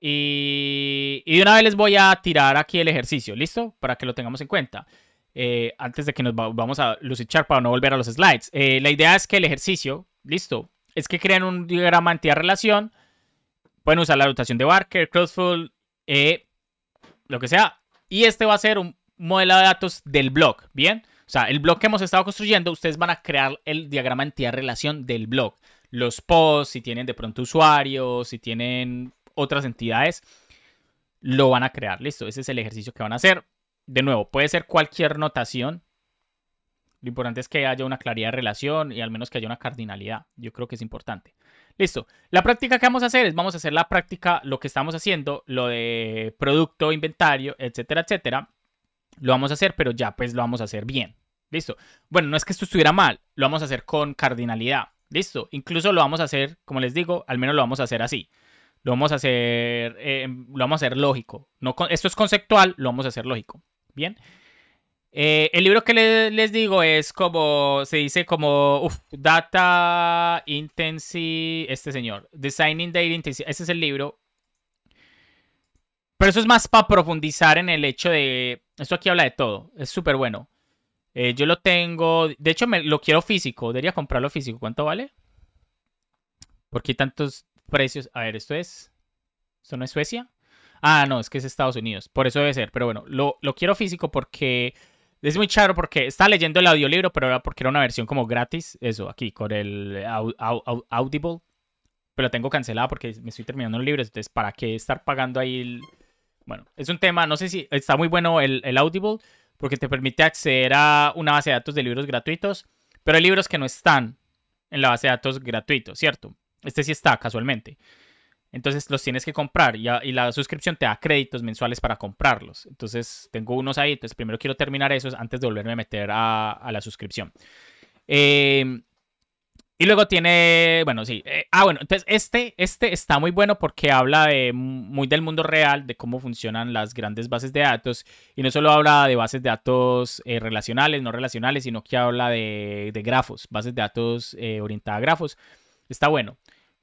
Y, de una vez les voy a tirar aquí el ejercicio, ¿listo? Para que lo tengamos en cuenta. Eh, antes de que nos vamos a Lucidchart para no volver a los slides. la idea es que el ejercicio, ¿listo? Es que crean un diagrama entidad-relación. Pueden usar la rotación de Barker, Crossfold, eh, lo que sea. Y este va a ser un modelo de datos del blog, ¿bien? O sea, el blog que hemos estado construyendo, ustedes van a crear el diagrama entidad-relación del blog. Los posts, si tienen de pronto usuarios, si tienen otras entidades, lo van a crear. Listo, ese es el ejercicio que van a hacer. De nuevo, puede ser cualquier notación. Lo importante es que haya una claridad de relación y al menos que haya una cardinalidad. Yo creo que es importante. Listo. La práctica que vamos a hacer es, vamos a hacer la práctica, lo que estamos haciendo, lo de producto, inventario, etcétera, etcétera. Lo vamos a hacer, pero ya pues lo vamos a hacer bien. Listo. Bueno, no es que esto estuviera mal, lo vamos a hacer con cardinalidad. Listo. Incluso lo vamos a hacer, como les digo, al menos lo vamos a hacer así. Lo vamos a hacer, lo vamos a hacer lógico. No, esto es conceptual, lo vamos a hacer lógico. Bien. Eh, el libro que les digo es como, se dice como, Data Intensity... este señor, Designing Data Intensive, ese es el libro. Pero eso es más para profundizar en el hecho de, esto aquí habla de todo, es súper bueno. Eh, yo lo tengo, de hecho me, lo quiero físico, debería comprarlo físico, ¿cuánto vale? ¿Por qué tantos precios? A ver, esto es, esto no es Suecia. Ah, no, es que es Estados Unidos, por eso debe ser, pero bueno, lo, lo quiero físico porque es muy charo porque está leyendo el audiolibro, pero era porque era una versión como gratis, eso, aquí, con el Audible. Pero lo tengo cancelado porque me estoy terminando los libros, entonces, ¿para qué estar pagando ahí? Bueno, es un tema, no sé si está muy bueno el, el Audible, porque te permite acceder a una base de datos de libros gratuitos, pero hay libros que no están en la base de datos gratuitos, ¿cierto? Este sí está, casualmente. Entonces los tienes que comprar y, la suscripción te da créditos mensuales para comprarlos. Entonces tengo unos ahí, entonces primero quiero terminar esos antes de volverme a meter a, la suscripción. Em, y luego tiene, bueno, sí. Eh, ah, bueno, entonces este, este está muy bueno porque habla muy del mundo real, de cómo funcionan las grandes bases de datos. Y no solo habla de bases de datos eh, relacionales, no relacionales, sino que habla de, de grafos, bases de datos eh, orientadas a grafos. Está bueno.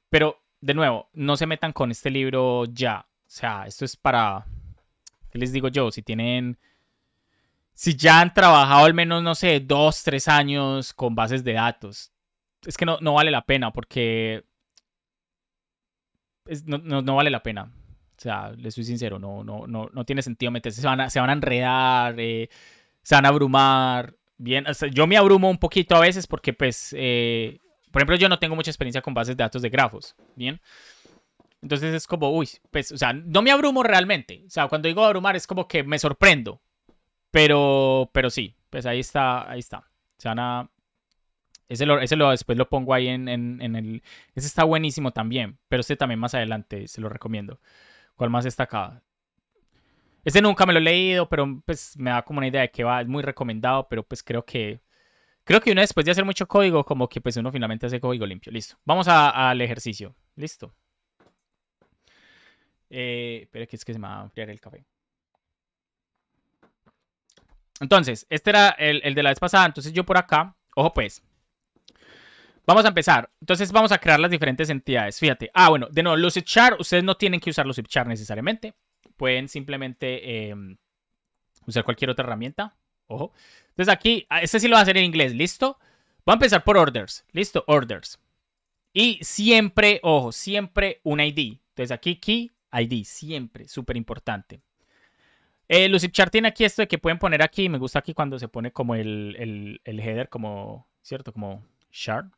Pero de nuevo, no se metan con este libro ya. O sea, esto es para. ¿Qué les digo yo? Si tienen. Si ya han trabajado al menos, no sé, dos, tres años con bases de datos. Es que no, no vale la pena porque. Es, no, vale la pena. O sea, les soy sincero, no, no, no, tiene sentido meterse. Se van a, enredar, eh, se van a abrumar. Bien, yo me abrumo un poquito a veces porque, pues. Eh, por ejemplo, yo no tengo mucha experiencia con bases de datos de grafos, ¿bien? Entonces es como, uy, pues, o sea, no me abrumo realmente. O sea, cuando digo abrumar es como que me sorprendo. Pero, pero sí, pues ahí está, ahí está. O sea, nada, Ese, lo, ese lo, después lo pongo ahí en, en, en, el... Ese está buenísimo también, pero este también más adelante se lo recomiendo. ¿Cuál más destacado? Ese nunca me lo he leído, pero pues me da como una idea de que va, es muy recomendado, pero pues creo que Creo que una vez, después de hacer mucho código, como que pues uno finalmente hace código limpio. Listo. Vamos al ejercicio. Listo. Eh, pero que es que se me va a enfriar el café. Entonces, este era el, de la vez pasada. Entonces yo por acá, ojo pues. Vamos a empezar. Entonces vamos a crear las diferentes entidades. Fíjate. Ah, bueno, de nuevo, los char, ustedes no tienen que usar los char necesariamente. Pueden simplemente em, usar cualquier otra herramienta. Ojo. Entonces aquí, ah, este sí lo va a hacer en inglés, ¿listo? Voy a empezar por orders, ¿listo? Orders. Y siempre, ojo, siempre un ID. Entonces aquí key, ID, siempre, súper importante. Eh, Chart tiene aquí esto de que pueden poner aquí, me gusta aquí cuando se pone como el, header, como, ¿cierto? Como chart.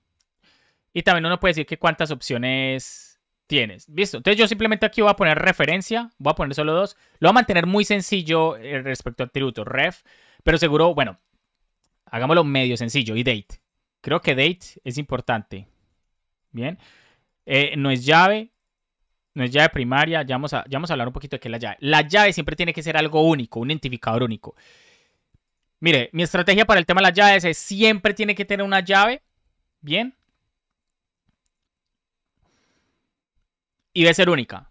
Y también uno puede decir que cuántas opciones tienes. ¿Listo? Entonces yo simplemente aquí voy a poner referencia, voy a poner solo dos. Lo voy a mantener muy sencillo eh, respecto al tributo ref, pero seguro, bueno, hagámoslo medio sencillo. Y date. Creo que date es importante. Bien. Eh, no es llave. No es llave primaria. Ya vamos, a, ya vamos a hablar un poquito de qué es la llave. La llave siempre tiene que ser algo único, un identificador único. Mire, mi estrategia para el tema de las llaves es siempre tiene que tener una llave. Bien. Y debe ser única.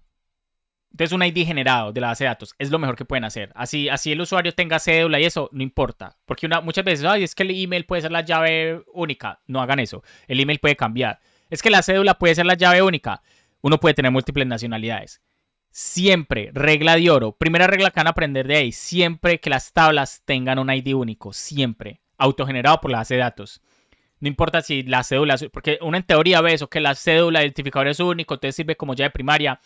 Entonces un ID generado de la base de datos es lo mejor que pueden hacer. Así, así el usuario tenga cédula y eso, no importa. Porque muchas veces, ay, es que el email puede ser la llave única. No hagan eso. El email puede cambiar. Es que la cédula puede ser la llave única. Uno puede tener múltiples nacionalidades. Siempre, regla de oro. Primera regla que van a aprender de ahí. Siempre que las tablas tengan un ID único. Siempre. Autogenerado por la base de datos. No importa si la cédula... Porque uno en teoría ve eso, que la cédula, de identificador es único, Entonces, sirve como llave primaria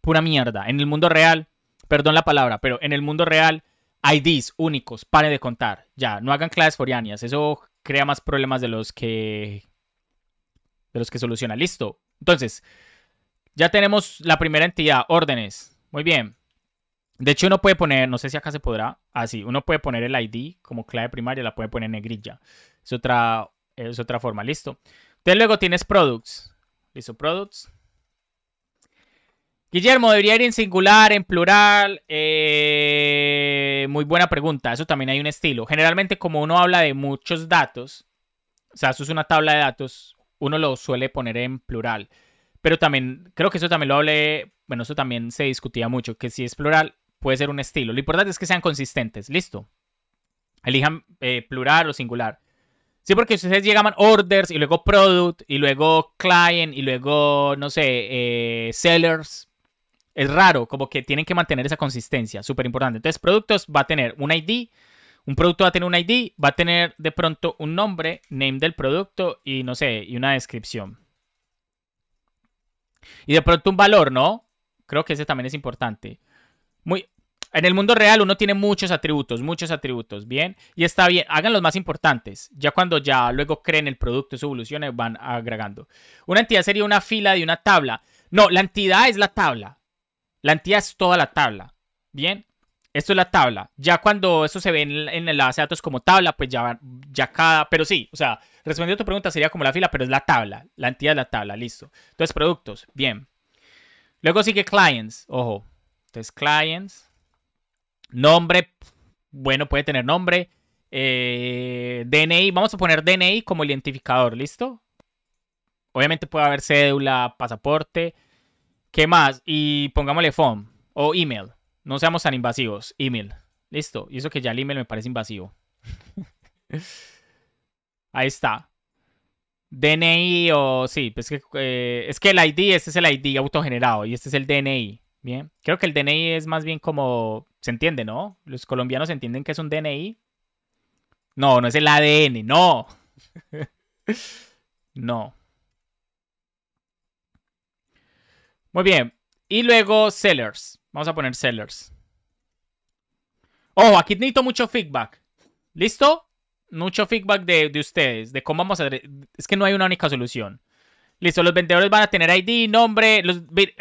pura mierda. En el mundo real, perdón la palabra, pero en el mundo real, IDs únicos, pare de contar. Ya, no hagan claves forianas. eso crea más problemas de los que de los que soluciona. Listo. Entonces, ya tenemos la primera entidad, órdenes. Muy bien. De hecho, uno puede poner, no sé si acá se podrá, así, ah, uno puede poner el ID como clave primaria, la puede poner en negrilla. Es otra, es otra forma, listo. Entonces luego tienes products. Listo, products. Guillermo, ¿debería ir en singular, en plural? Eh, muy buena pregunta, eso también hay un estilo. Generalmente como uno habla de muchos datos, o sea, eso es una tabla de datos, uno lo suele poner en plural. Pero también, creo que eso también lo hablé, bueno, eso también se discutía mucho, que si es plural puede ser un estilo. Lo importante es que sean consistentes, listo. Elijan eh, plural o singular. Sí, porque ustedes llegaban orders y luego product y luego client y luego, no sé, eh, sellers. Es raro, como que tienen que mantener esa consistencia, súper importante. Entonces, productos va a tener un ID, un producto va a tener un ID, va a tener de pronto un nombre, name del producto y no sé, y una descripción. Y de pronto un valor, ¿no? Creo que ese también es importante. Muy, en el mundo real uno tiene muchos atributos, muchos atributos, ¿bien? Y está bien, hagan los más importantes. Ya cuando ya luego creen el producto, su evolución, eh, van agregando. Una entidad sería una fila de una tabla. No, la entidad es la tabla. La entidad es toda la tabla. Bien, esto es la tabla. Ya cuando esto se ve en, la el base de datos como tabla, pues ya, ya cada. Pero sí, o sea, respondiendo a tu pregunta sería como la fila, pero es la tabla. La entidad es la tabla, listo. Entonces, productos, bien. Luego sigue clients, ojo. Entonces, clients. Nombre, bueno, puede tener nombre. Eh, DNI, vamos a poner DNI como identificador, listo. Obviamente puede haber cédula, pasaporte. ¿Qué más? Y pongámosle phone o email. No seamos tan invasivos. Email. Listo. Y eso que ya el email me parece invasivo. Ahí está. DNI o sí, pues que, eh, es que el ID, este es el ID autogenerado y este es el DNI. Bien, creo que el DNI es más bien como, se entiende, ¿no? Los colombianos entienden que es un DNI. No, no es el ADN, no. no. Muy bien. Y luego sellers. Vamos a poner sellers. Oh, aquí necesito mucho feedback. ¿Listo? Mucho feedback de, ustedes, de cómo vamos a... Es que no hay una única solución. Listo, los vendedores van a tener ID, nombre.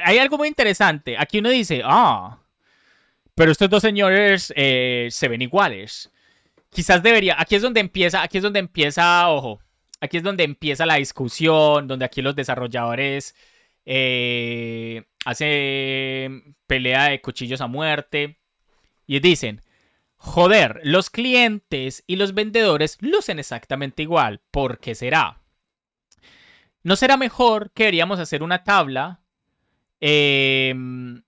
Hay algo muy interesante. Aquí uno dice, ah, pero estos dos señores eh, se ven iguales. Quizás debería. Aquí es donde empieza, aquí es donde empieza, ojo. Aquí es donde empieza la discusión, donde aquí los desarrolladores eh, hace pelea de cuchillos a muerte. Y dicen, joder, los clientes y los vendedores lucen exactamente igual. ¿Por qué será? ¿No será mejor que deberíamos hacer una tabla? Em,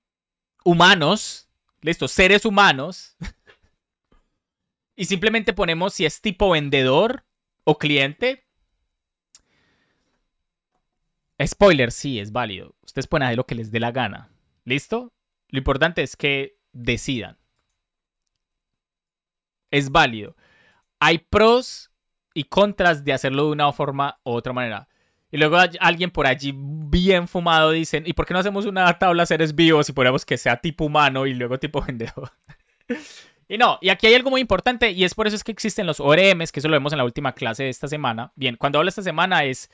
humanos, listo, seres humanos. y simplemente ponemos si es tipo vendedor o cliente Spoiler, sí, es válido. Ustedes pueden hacer lo que les dé la gana. ¿Listo? Lo importante es que decidan. Es válido. Hay pros y contras de hacerlo de una forma u otra manera. Y luego alguien por allí bien fumado dice... ¿y por qué no hacemos una tabla seres vivos y ponemos que sea tipo humano y luego tipo vendedor? y no, y aquí hay algo muy importante y es por eso es que existen los ORMs, que eso lo vemos en la última clase de esta semana. Bien, cuando hablo esta semana es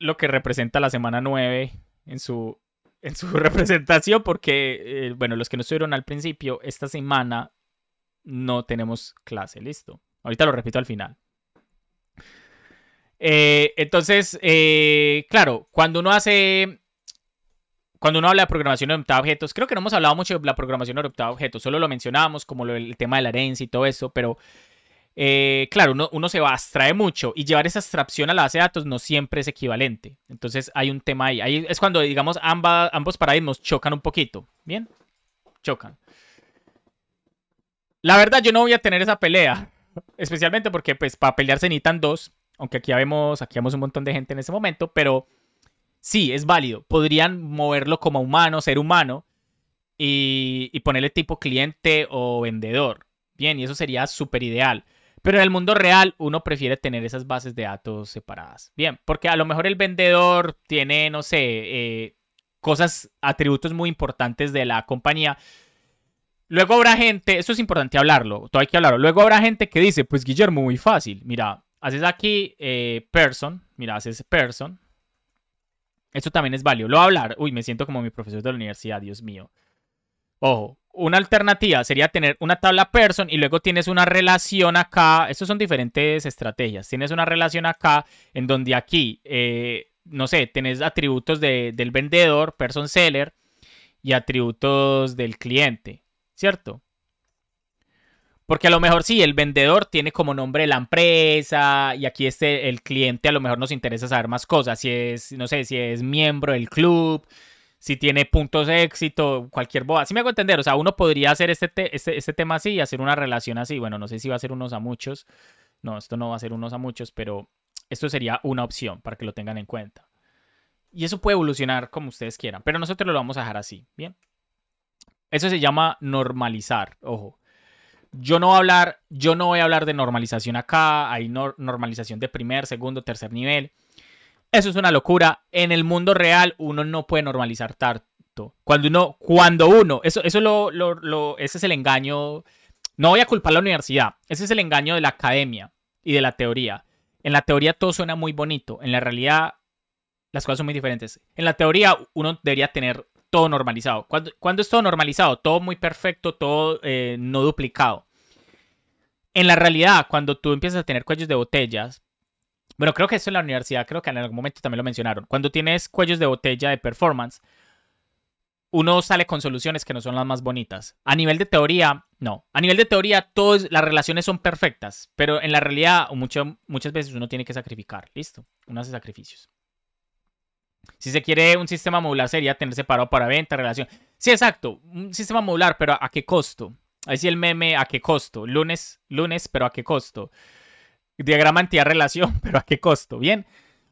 lo que representa la semana 9 en su, en su representación, porque, eh, bueno, los que no estuvieron al principio, esta semana no tenemos clase, listo. Ahorita lo repito al final. Eh, entonces, eh, claro, cuando uno hace. Cuando uno habla de programación orientada a objetos, creo que no hemos hablado mucho de la programación orientada a objetos, solo lo mencionábamos como el tema de la herencia y todo eso, pero eh, claro, uno, se va, abstrae mucho y llevar esa abstracción a la base de datos no siempre es equivalente. Entonces hay un tema ahí. Ahí es cuando, digamos, ambos paradigmas chocan un poquito. ¿Bien? Chocan. La verdad, yo no voy a tener esa pelea. Especialmente porque, pues, para pelearse se necesitan dos. Aunque aquí vemos, un montón de gente en ese momento. Pero sí, es válido. Podrían moverlo como humano, ser humano. Y, y ponerle tipo cliente o vendedor. Bien, y eso sería súper ideal. Pero en el mundo real uno prefiere tener esas bases de datos separadas. Bien, porque a lo mejor el vendedor tiene, no sé, eh, cosas, atributos muy importantes de la compañía. Luego habrá gente, eso es importante hablarlo, todo hay que hablarlo. Luego habrá gente que dice, pues Guillermo, muy fácil. Mira, haces aquí eh, person, mira, haces person. Esto también es válido. Lo voy a hablar. Uy, me siento como mi profesor de la universidad, Dios mío. Ojo, una alternativa sería tener una tabla person y luego tienes una relación acá. Estas son diferentes estrategias. Tienes una relación acá en donde aquí, eh, no sé, tenés atributos del vendedor, person seller, y atributos del cliente, ¿cierto? Porque a lo mejor sí, el vendedor tiene como nombre la empresa y aquí este, el cliente a lo mejor nos interesa saber más cosas, si es, no sé, si es miembro del club, si tiene puntos de éxito, cualquier cosa Si me hago entender, o sea, uno podría hacer este, este, este, tema así y hacer una relación así. Bueno, no sé si va a ser unos a muchos. No, esto no va a ser unos a muchos, pero esto sería una opción para que lo tengan en cuenta. Y eso puede evolucionar como ustedes quieran, pero nosotros lo vamos a dejar así, ¿bien? Eso se llama normalizar, ojo. Yo no, voy a hablar, yo no voy a hablar de normalización acá, hay normalización de primer, segundo, tercer nivel. Eso es una locura. En el mundo real uno no puede normalizar tanto. Cuando uno, cuando uno, eso, eso lo, lo, ese es el engaño. No voy a culpar a la universidad. Ese es el engaño de la academia y de la teoría. En la teoría todo suena muy bonito. En la realidad las cosas son muy diferentes. En la teoría uno debería tener todo normalizado. Cuando, es todo normalizado? Todo muy perfecto, todo eh, no duplicado. En la realidad, cuando tú empiezas a tener cuellos de botellas, bueno, creo que eso en la universidad, creo que en algún momento también lo mencionaron. Cuando tienes cuellos de botella de performance, uno sale con soluciones que no son las más bonitas. A nivel de teoría, no. A nivel de teoría, todas las relaciones son perfectas, pero en la realidad mucho, muchas veces uno tiene que sacrificar, listo, uno hace sacrificios. Si se quiere un sistema modular sería tener separado para venta, relación. Sí, exacto, un sistema modular, pero ¿a qué costo? Ahí sí el meme, ¿a qué costo? Lunes, lunes, pero ¿a qué costo? diagrama entidad-relación, pero ¿a qué costo? Bien.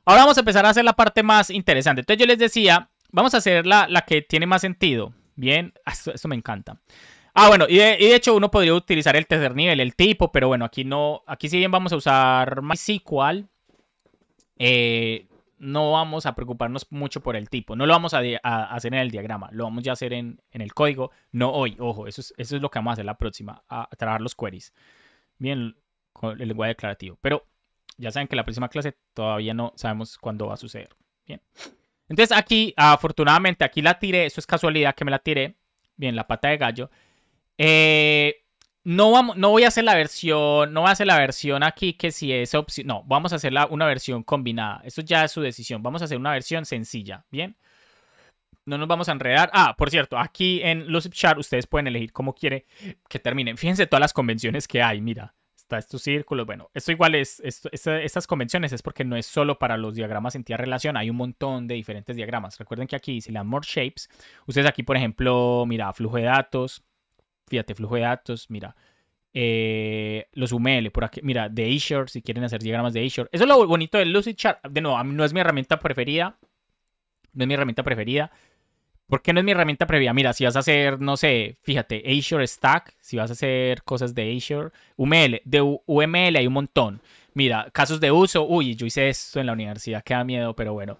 Ahora vamos a empezar a hacer la parte más interesante. Entonces yo les decía, vamos a hacer la, que tiene más sentido. Bien, ah, esto, me encanta. Ah, bueno, y de, hecho uno podría utilizar el tercer nivel, el tipo, pero bueno, aquí no, aquí si bien vamos a usar MySQL, eh, no vamos a preocuparnos mucho por el tipo. No lo vamos a, hacer en el diagrama, lo vamos ya a hacer en, el código, no hoy, ojo, eso es, eso es, lo que vamos a hacer la próxima, a, a trabajar los queries. Bien, con el lenguaje declarativo. Pero ya saben que la próxima clase todavía no sabemos cuándo va a suceder. Bien. Entonces aquí, afortunadamente, aquí la tiré. Eso es casualidad que me la tiré. Bien, la pata de gallo. Eh, no, vamos, no voy a hacer la versión, no voy a hacer la versión aquí que si es opción, no, vamos a hacer una versión combinada. Esto ya es su decisión. Vamos a hacer una versión sencilla, ¿bien? No nos vamos a enredar. Ah, por cierto, aquí en los Chat ustedes pueden elegir cómo quiere que terminen. Fíjense todas las convenciones que hay, mira está estos círculos. Bueno, esto igual es, estas convenciones es porque no es solo para los diagramas en tierra relación, hay un montón de diferentes diagramas. Recuerden que aquí, si le dan more shapes, ustedes aquí, por ejemplo, mira, flujo de datos, fíjate, flujo de datos, mira, eh, los UML, por aquí, mira, de Azure, si quieren hacer diagramas de Azure. Eso es lo bonito del Lucidchart. De nuevo, no es mi herramienta preferida, no es mi herramienta preferida. ¿Por qué no es mi herramienta previa? Mira, si vas a hacer, no sé, fíjate, Azure Stack, si vas a hacer cosas de Azure, UML, de UML hay un montón. Mira, casos de uso, uy, yo hice esto en la universidad, Queda miedo, pero bueno.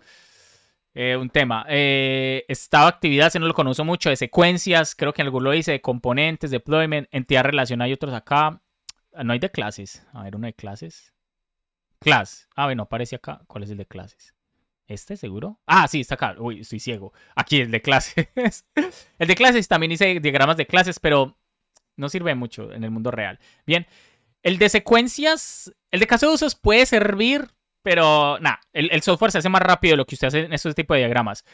Eh, un tema. Eh, estado de actividad, si no lo conozco mucho, de secuencias, creo que en algún lo hice. de componentes, deployment, entidad relacionada y otros acá. Ah, no hay de clases. A ver, uno de clases. Class. Ah, bueno, aparece acá. ¿Cuál es el de clases? ¿Este seguro? Ah, sí, está acá. Uy, estoy ciego. Aquí el de clases. el de clases también hice diagramas de clases, pero no sirve mucho en el mundo real. Bien, el de secuencias, el de caso de usos puede servir, pero nada, el, software se hace más rápido lo que usted hace en este tipo de diagramas.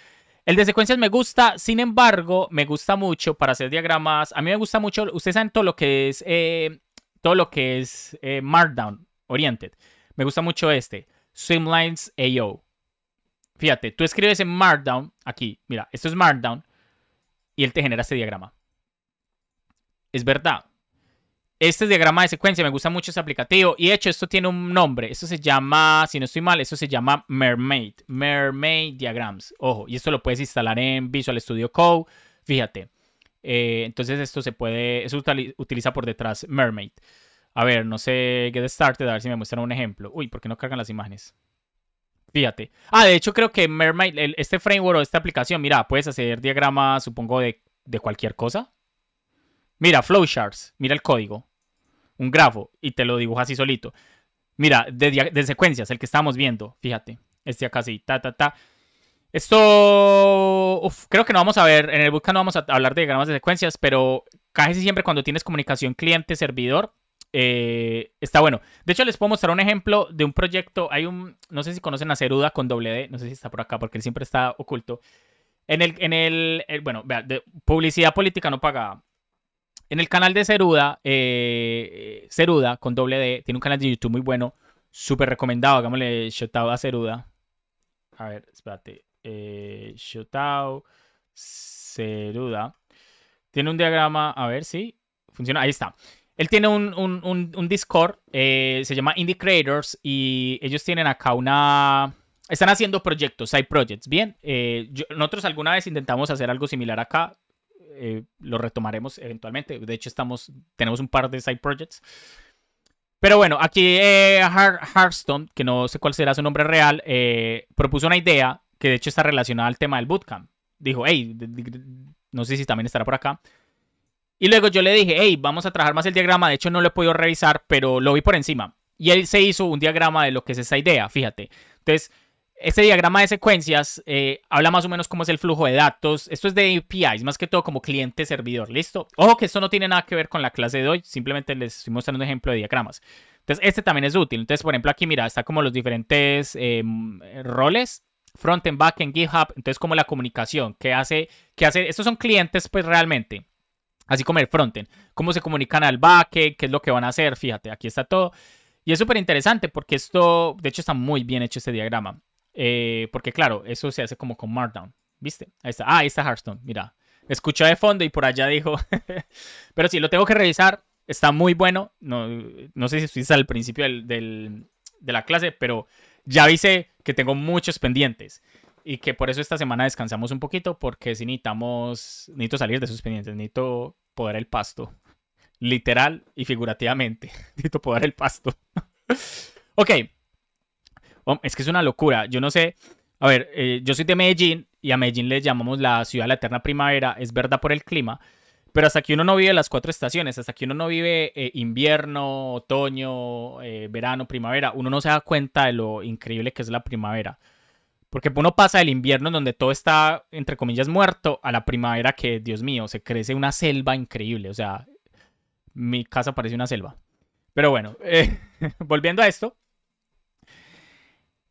El de secuencias me gusta, sin embargo, me gusta mucho para hacer diagramas. A mí me gusta mucho, ustedes saben todo lo que es, eh, todo lo que es eh, Markdown Oriented. Me gusta mucho este, Swimlines AO. Fíjate, tú escribes en Markdown, aquí, mira, esto es Markdown, y él te genera este diagrama. Es verdad. Este diagrama de secuencia, me gusta mucho ese aplicativo. Y de hecho, esto tiene un nombre. Esto se llama, si no estoy mal, esto se llama Mermaid. Mermaid Diagrams. Ojo, y esto lo puedes instalar en Visual Studio Code. Fíjate. Eh, entonces esto se puede, eso utiliza por detrás Mermaid. A ver, no sé, Get Started, a ver si me muestran un ejemplo. Uy, ¿por qué no cargan las imágenes? Fíjate. Ah, de hecho creo que Mermaid, este framework o esta aplicación, mira, puedes hacer diagramas, supongo, de, cualquier cosa. Mira, flowcharts, mira el código. Un grafo y te lo dibuja así solito. Mira, de, secuencias, el que estamos viendo, fíjate. Este acá sí, ta, ta, ta. Esto, creo que no vamos a ver, en el bootcamp no vamos a hablar de diagramas de secuencias, pero casi siempre cuando tienes comunicación cliente-servidor, eh, está bueno. De hecho, les puedo mostrar un ejemplo de un proyecto. Hay un, no sé si conocen a Ceruda con doble D, no sé si está por acá porque él siempre está oculto. En el, en el, eh, bueno, vea, publicidad política no pagada. En el canal de Ceruda, eh, Ceruda con doble D, tiene un canal de YouTube muy bueno, súper recomendado. Hagámosle shoutout a Ceruda. A ver, espérate. Eh, shoutout, Ceruda. Tiene un diagrama, a ver si funciona. Ahí está. Él tiene un, Discord, eh, se llama Indie Creators, y ellos tienen acá una... Están haciendo proyectos, side projects, bien. Eh, nosotros alguna vez intentamos hacer algo similar acá, eh, lo retomaremos eventualmente. De hecho, estamos, tenemos un par de side projects. Pero bueno, aquí eh, Hearthstone, que no sé cuál será su nombre real, propuso una idea que de hecho está relacionada al tema del bootcamp. Dijo, hey, no sé si también estará por acá. Y luego yo le dije, hey, vamos a trabajar más el diagrama. De hecho, no lo he podido revisar, pero lo vi por encima. Y él se hizo un diagrama de lo que es esa idea, fíjate. Entonces, este diagrama de secuencias eh, habla más o menos cómo es el flujo de datos. Esto es de APIs, más que todo como cliente-servidor, ¿listo? Ojo que esto no tiene nada que ver con la clase de hoy, simplemente les estoy mostrando un ejemplo de diagramas. Entonces, este también es útil. Entonces, por ejemplo, aquí mira, está como los diferentes em, roles, front-end, back-end, GitHub. Entonces, como la comunicación, ¿qué hace? ¿Qué hace? Estos son clientes, pues realmente así como el frontend. Cómo se comunican al backend, qué es lo que van a hacer, fíjate, aquí está todo. Y es súper interesante porque esto, de hecho está muy bien hecho este diagrama. Eh, porque claro, eso se hace como con Markdown, ¿viste? Ahí está, ah, ahí está Hearthstone, mira. Escuchó de fondo y por allá dijo. Pero sí, lo tengo que revisar. Está muy bueno. No, no sé si estuviste al principio de la clase, pero ya avisé que tengo muchos pendientes y que por eso esta semana descansamos un poquito porque si necesitamos, necesito salir de sus pendientes, necesito Poder el pasto. Literal y figurativamente. Dito poder el pasto. ok. es que es una locura. Yo no sé. A ver, eh, yo soy de Medellín y a Medellín le llamamos la ciudad de la eterna primavera. Es verdad por el clima. Pero hasta aquí uno no vive las cuatro estaciones, hasta aquí uno no vive eh, invierno, otoño, eh, verano, primavera, uno no se da cuenta de lo increíble que es la primavera. Porque uno pasa del invierno en donde todo está, entre comillas, muerto, a la primavera que, Dios mío, se crece una selva increíble. O sea, mi casa parece una selva. Pero bueno, eh, volviendo a esto.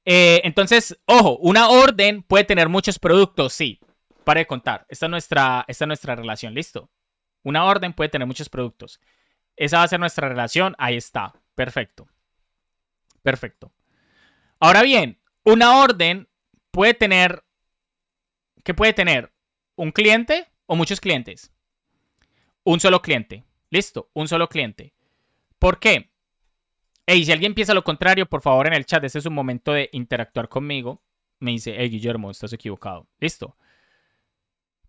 Eh, entonces, ojo, una orden puede tener muchos productos, sí. Para de contar. Esta nuestra, esta es nuestra relación, listo. Una orden puede tener muchos productos. Esa va a ser nuestra relación. Ahí está. Perfecto. Perfecto. Ahora bien, una orden puede tener, puede tener un cliente o muchos clientes. Un solo cliente. Listo, un solo cliente. ¿Por qué? Hey, si alguien piensa lo contrario, por favor en el chat, este es un momento de interactuar conmigo. Me dice, hey Guillermo, estás equivocado. Listo.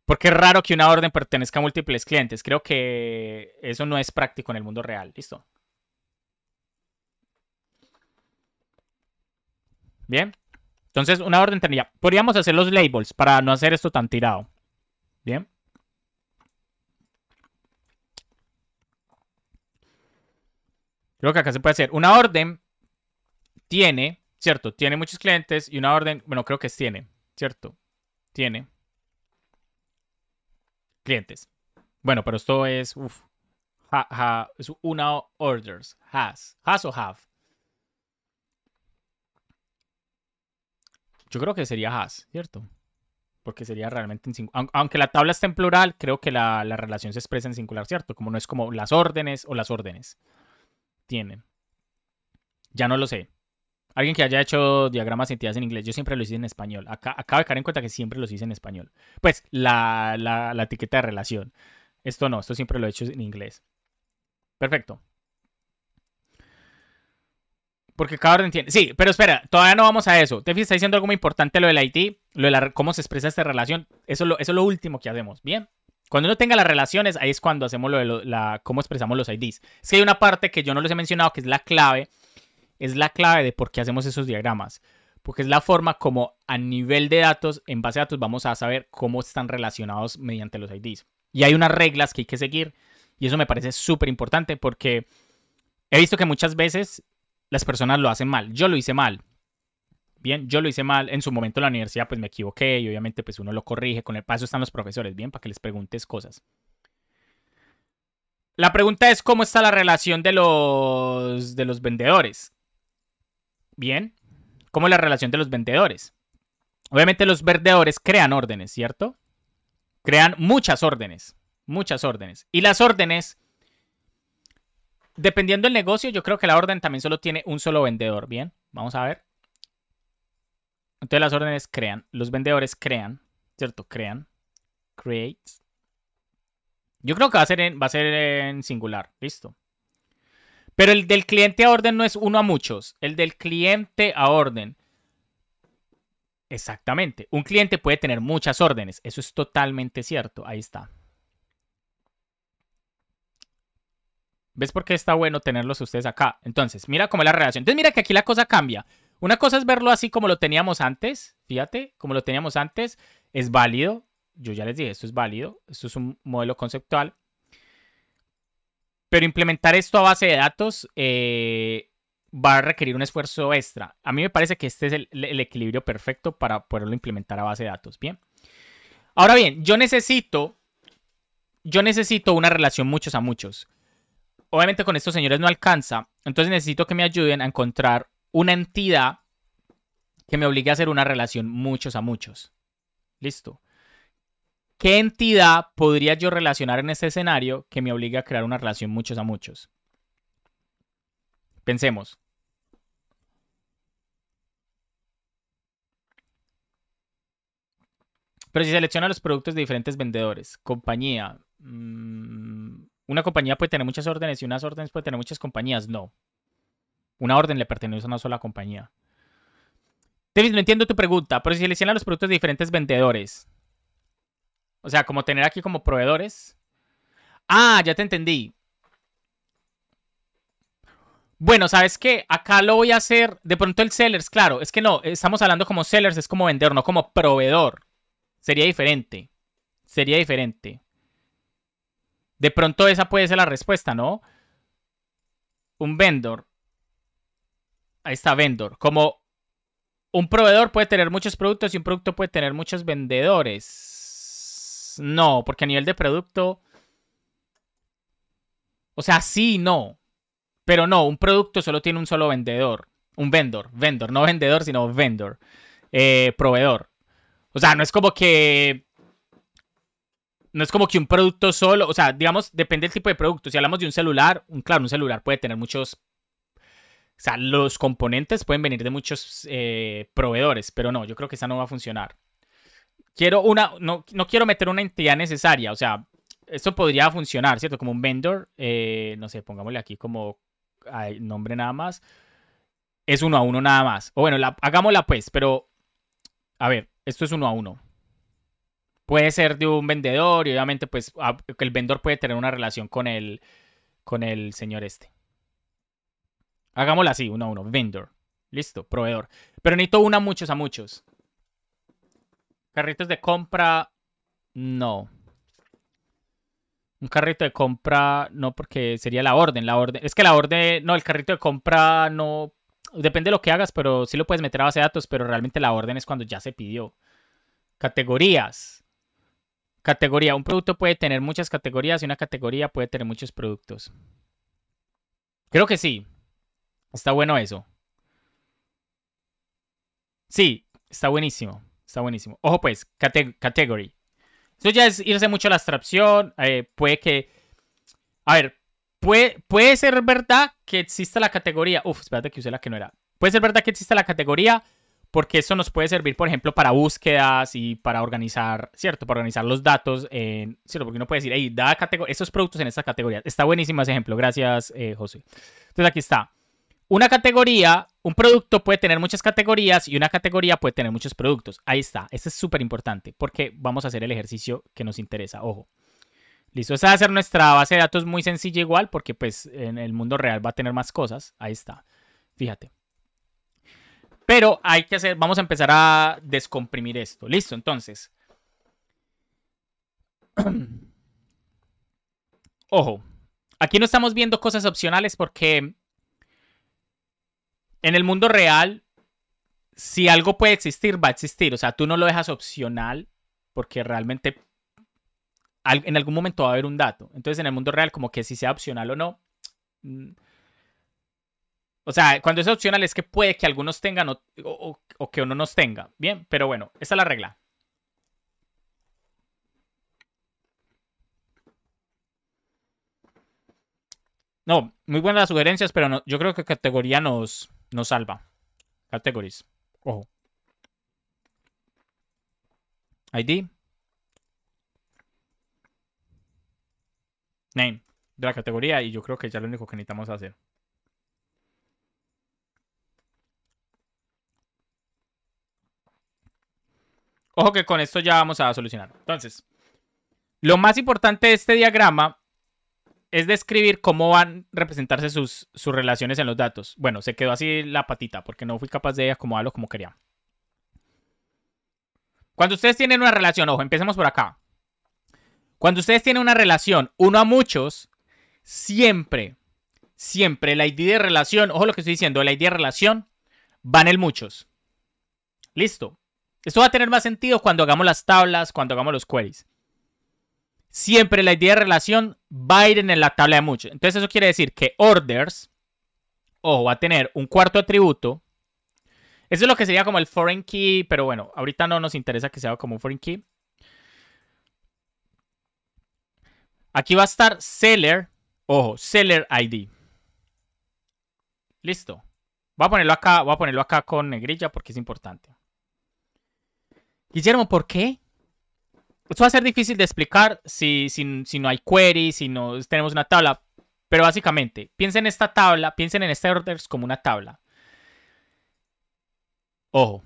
Porque es raro que una orden pertenezca a múltiples clientes. Creo que eso no es práctico en el mundo real. Listo. Bien. Entonces, una orden tendría. Podríamos hacer los labels para no hacer esto tan tirado. Bien. Creo que acá se puede hacer. Una orden tiene, ¿cierto? Tiene muchos clientes y una orden, bueno, creo que es tiene, ¿cierto? Tiene clientes. Bueno, pero esto es, uff, es una orders, has, has o have. Yo creo que sería has, ¿cierto? Porque sería realmente en singular. Aunque la tabla está en plural, creo que la, relación se expresa en singular, ¿cierto? Como no es como las órdenes o las órdenes. Tienen. Ya no lo sé. Alguien que haya hecho diagramas de entidades en inglés, yo siempre lo hice en español. Acá, acabo de caer en cuenta que siempre los hice en español. Pues la, la, la etiqueta de relación. Esto no, esto siempre lo he hecho en inglés. Perfecto. Porque cada orden entiende Sí, pero espera, todavía no vamos a eso. Tefi está diciendo algo muy importante, lo del IT, lo de cómo se expresa esta relación. Eso es, lo, eso lo último que hacemos. Bien. Cuando uno tenga las relaciones, ahí es cuando hacemos lo de la, cómo expresamos los IDs. Es que hay una parte que yo no les he mencionado que es la clave. Es la clave de por qué hacemos esos diagramas. Porque es la forma como a nivel de datos, en base a datos, vamos a saber cómo están relacionados mediante los IDs. Y hay unas reglas que hay que seguir. Y eso me parece súper importante porque he visto que muchas veces las personas lo hacen mal. Yo lo hice mal. Bien, yo lo hice mal. En su momento en la universidad pues me equivoqué y obviamente pues uno lo corrige. Con el paso están los profesores, bien, para que les preguntes cosas. La pregunta es cómo está la relación de los, de los vendedores. Bien, ¿cómo es la relación de los vendedores? Obviamente los vendedores crean órdenes, ¿cierto? Crean muchas órdenes, muchas órdenes. Y las órdenes Dependiendo del negocio, yo creo que la orden también solo tiene un solo vendedor. Bien, vamos a ver. Entonces las órdenes crean, los vendedores crean, ¿cierto? Crean, create. Yo creo que va a ser en, va a ser en singular, listo. Pero el del cliente a orden no es uno a muchos, el del cliente a orden. Exactamente, un cliente puede tener muchas órdenes, eso es totalmente cierto, ahí está. ¿Ves por qué está bueno tenerlos ustedes acá? Entonces, mira cómo es la relación. Entonces, mira que aquí la cosa cambia. Una cosa es verlo así como lo teníamos antes. Fíjate, como lo teníamos antes. Es válido. Yo ya les dije, esto es válido. Esto es un modelo conceptual. Pero implementar esto a base de datos eh, va a requerir un esfuerzo extra. A mí me parece que este es el, equilibrio perfecto para poderlo implementar a base de datos. Bien. Ahora bien, yo necesito. Yo necesito una relación muchos a muchos obviamente con estos señores no alcanza. Entonces necesito que me ayuden a encontrar una entidad que me obligue a hacer una relación muchos a muchos. Listo. ¿Qué entidad podría yo relacionar en este escenario que me obligue a crear una relación muchos a muchos? Pensemos. Pero si selecciona los productos de diferentes vendedores, compañía, mm, una compañía puede tener muchas órdenes y unas órdenes puede tener muchas compañías. No. Una orden le pertenece a una sola compañía. David, no entiendo tu pregunta, pero si le seleccionan los productos de diferentes vendedores. O sea, como tener aquí como proveedores. Ah, ya te entendí. Bueno, ¿sabes qué? Acá lo voy a hacer. De pronto el sellers, claro. Es que no, estamos hablando como sellers, es como vendedor, no como proveedor. Sería diferente. Sería diferente. De pronto esa puede ser la respuesta, ¿no? Un vendor. Ahí está vendor. Como un proveedor puede tener muchos productos y un producto puede tener muchos vendedores. No, porque a nivel de producto... O sea, sí, no. Pero no, un producto solo tiene un solo vendedor. Un vendor, vendor, no vendedor, sino vendor. Eh, proveedor. O sea, no es como que no es como que un producto solo, o sea, digamos, depende del tipo de producto. Si hablamos de un celular, un, claro, un celular puede tener muchos... O sea, los componentes pueden venir de muchos eh, proveedores, pero no, yo creo que esa no va a funcionar. Quiero una, no, quiero meter una entidad necesaria, o sea, esto podría funcionar, ¿cierto? Como un vendor, eh, no sé, pongámosle aquí como nombre nada más. Es uno a uno nada más. O bueno, hagámosla pues, pero a ver, esto es uno a uno puede ser de un vendedor y obviamente pues el vendedor puede tener una relación con el, con el señor este. Hagámoslo así, uno a uno. Vendor. Listo, proveedor. Pero necesito una a muchos a muchos. Carritos de compra, no. Un carrito de compra, no, porque sería la orden. La orden. Es que la orden, no, el carrito de compra no. Depende de lo que hagas, pero sí lo puedes meter a base de datos, pero realmente la orden es cuando ya se pidió. Categorías. Categoría. Un producto puede tener muchas categorías y una categoría puede tener muchos productos. Creo que sí. Está bueno eso. Sí, está buenísimo. Está buenísimo. Ojo pues, category. Eso ya es irse mucho a la abstracción. Eh, puede que... A ver, puede, puede ser verdad que exista la categoría... Uf, espérate que usé la que no era. Puede ser verdad que exista la categoría porque eso nos puede servir, por ejemplo, para búsquedas y para organizar, ¿cierto? Para organizar los datos, en, ¿cierto? Porque uno puede decir, hey, da estos productos en esta categoría. Está buenísimo ese ejemplo, gracias, eh, José. Entonces aquí está. Una categoría, un producto puede tener muchas categorías y una categoría puede tener muchos productos. Ahí está, Esto es súper importante porque vamos a hacer el ejercicio que nos interesa, ojo. Listo, esa va a ser nuestra base de datos muy sencilla igual porque pues en el mundo real va a tener más cosas. Ahí está, fíjate. Pero hay que hacer, vamos a empezar a descomprimir esto. Listo, entonces. Ojo, aquí no estamos viendo cosas opcionales porque en el mundo real, si algo puede existir, va a existir. O sea, tú no lo dejas opcional porque realmente en algún momento va a haber un dato. Entonces, en el mundo real, como que si sea opcional o no, mm, o sea, cuando es opcional es que puede que algunos tengan o, que uno nos tenga. Bien, pero bueno, esa es la regla. No, muy buenas las sugerencias, pero no, yo creo que categoría nos, nos salva. Categories. Ojo. ID. Name de la categoría y yo creo que ya lo único que necesitamos hacer. Ojo que con esto ya vamos a solucionar. Entonces, lo más importante de este diagrama es describir cómo van a representarse sus, relaciones en los datos. Bueno, se quedó así la patita porque no fui capaz de acomodarlo como quería. Cuando ustedes tienen una relación, ojo, empecemos por acá. Cuando ustedes tienen una relación, uno a muchos, siempre, siempre la ID de relación, ojo lo que estoy diciendo, la ID de relación va en el muchos. Listo. Esto va a tener más sentido cuando hagamos las tablas, cuando hagamos los queries. Siempre la idea de relación va a ir en la tabla de mucho. Entonces eso quiere decir que orders, ojo, va a tener un cuarto atributo. Eso es lo que sería como el foreign key, pero bueno, ahorita no nos interesa que sea como un foreign key. Aquí va a estar seller, ojo, seller ID. Listo. Voy a ponerlo acá, voy a ponerlo acá con negrilla porque es importante. Guillermo, ¿por qué? Esto va a ser difícil de explicar si, si, no hay query, si no tenemos una tabla. Pero básicamente, piensen en esta tabla, piensen en este orders como una tabla. Ojo.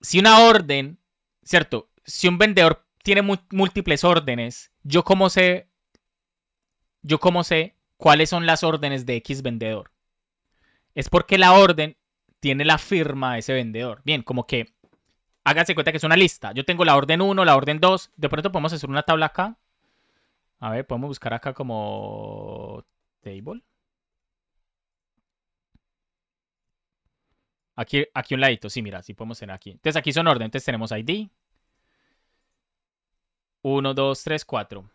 Si una orden, ¿cierto? Si un vendedor tiene múltiples órdenes, yo cómo sé, yo cómo sé cuáles son las órdenes de X vendedor. Es porque la orden tiene la firma de ese vendedor. Bien, como que háganse cuenta que es una lista. Yo tengo la orden 1, la orden 2. De pronto podemos hacer una tabla acá. A ver, podemos buscar acá como table. Aquí, aquí un ladito, sí, mira, sí podemos tener aquí. Entonces aquí son orden, entonces tenemos ID. 1, 2, 3, 4.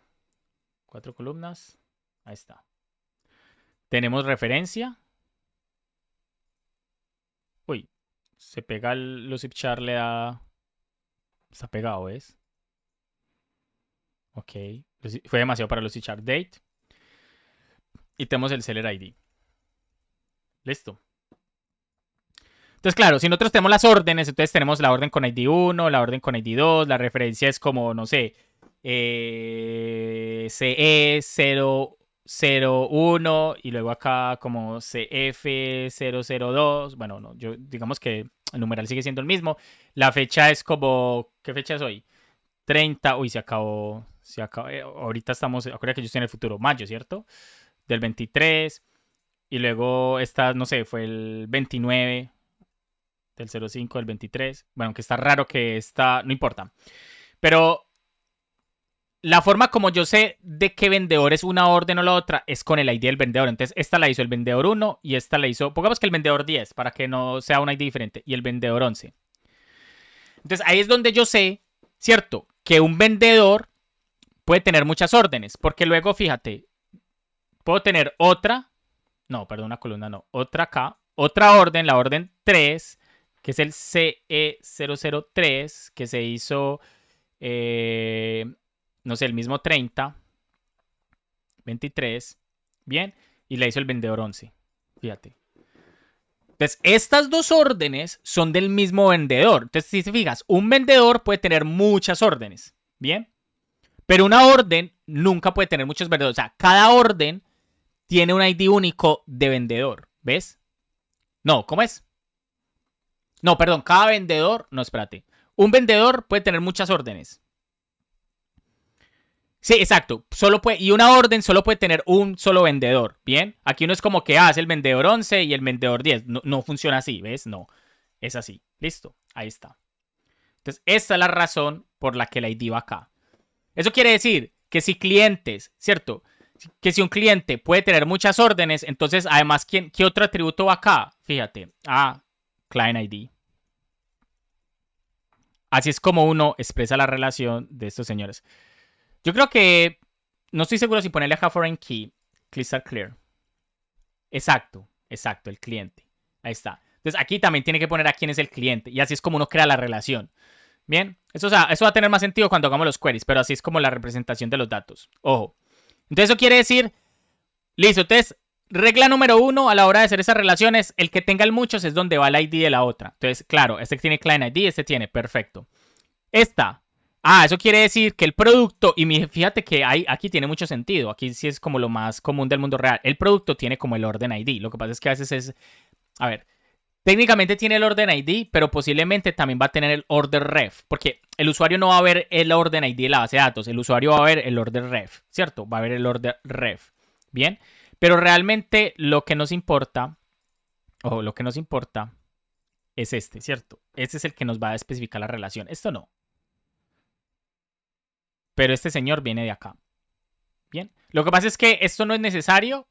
Cuatro columnas. Ahí está. Tenemos referencia. Uy, se pega el Lucip charle le Está pegado, ¿ves? Ok. Fue demasiado para los Chart Date. Y tenemos el Seller ID. Listo. Entonces, claro, si nosotros tenemos las órdenes, entonces tenemos la orden con ID 1, la orden con ID 2, la referencia es como, no sé, eh, e CE001 y luego acá como CF002. Bueno, no, yo digamos que el numeral sigue siendo el mismo. La fecha es como, ¿qué fecha es hoy? 30, uy, se acabó, se acabó, eh, ahorita estamos, acuérdate que yo estoy en el futuro, mayo, ¿cierto? Del 23, y luego esta, no sé, fue el 29, del 05, del 23, bueno, que está raro que está, no importa. Pero la forma como yo sé de qué vendedor es una orden o la otra es con el ID del vendedor. Entonces, esta la hizo el vendedor 1 y esta la hizo, pongamos que el vendedor 10, para que no sea un ID diferente, y el vendedor 11. Entonces, ahí es donde yo sé, ¿cierto? Que un vendedor puede tener muchas órdenes, porque luego, fíjate, puedo tener otra, no, perdón, una columna no, otra acá, otra orden, la orden 3, que es el e CE003, que se hizo... Eh, no sé, el mismo 30, 23, bien, y le hizo el vendedor 11. Fíjate. Entonces, estas dos órdenes son del mismo vendedor. Entonces, si te fijas, un vendedor puede tener muchas órdenes, bien, pero una orden nunca puede tener muchos vendedores. O sea, cada orden tiene un ID único de vendedor, ¿ves? No, ¿cómo es? No, perdón, cada vendedor, no, espérate. Un vendedor puede tener muchas órdenes. Sí, exacto. Solo puede, y una orden solo puede tener un solo vendedor. Bien. Aquí no es como que, hace ah, el vendedor 11 y el vendedor 10. No, funciona así, ¿ves? No. Es así. Listo. Ahí está. Entonces, esta es la razón por la que la ID va acá. Eso quiere decir que si clientes, ¿cierto? Que si un cliente puede tener muchas órdenes, entonces, además, ¿quién, ¿qué otro atributo va acá? Fíjate. Ah, Client ID. Así es como uno expresa la relación de estos señores. Yo creo que. No estoy seguro si ponerle a foreign key. Click clear. Exacto, exacto, el cliente. Ahí está. Entonces aquí también tiene que poner a quién es el cliente. Y así es como uno crea la relación. Bien, eso, eso va a tener más sentido cuando hagamos los queries, pero así es como la representación de los datos. Ojo. Entonces eso quiere decir. Listo, entonces Regla número uno a la hora de hacer esas relaciones, el que tenga el muchos es donde va el ID de la otra. Entonces, claro, este tiene client ID, este tiene, perfecto. Esta, Ah, eso quiere decir que el producto, y fíjate que hay, aquí tiene mucho sentido, aquí sí es como lo más común del mundo real, el producto tiene como el orden ID, lo que pasa es que a veces es, a ver, técnicamente tiene el orden ID, pero posiblemente también va a tener el order ref, porque el usuario no va a ver el orden ID de la base de datos, el usuario va a ver el order ref, ¿cierto? Va a ver el order ref, ¿bien? Pero realmente lo que nos importa, o lo que nos importa, es este, ¿cierto? Este es el que nos va a especificar la relación, esto no pero este señor viene de acá. Bien. Lo que pasa es que esto no es necesario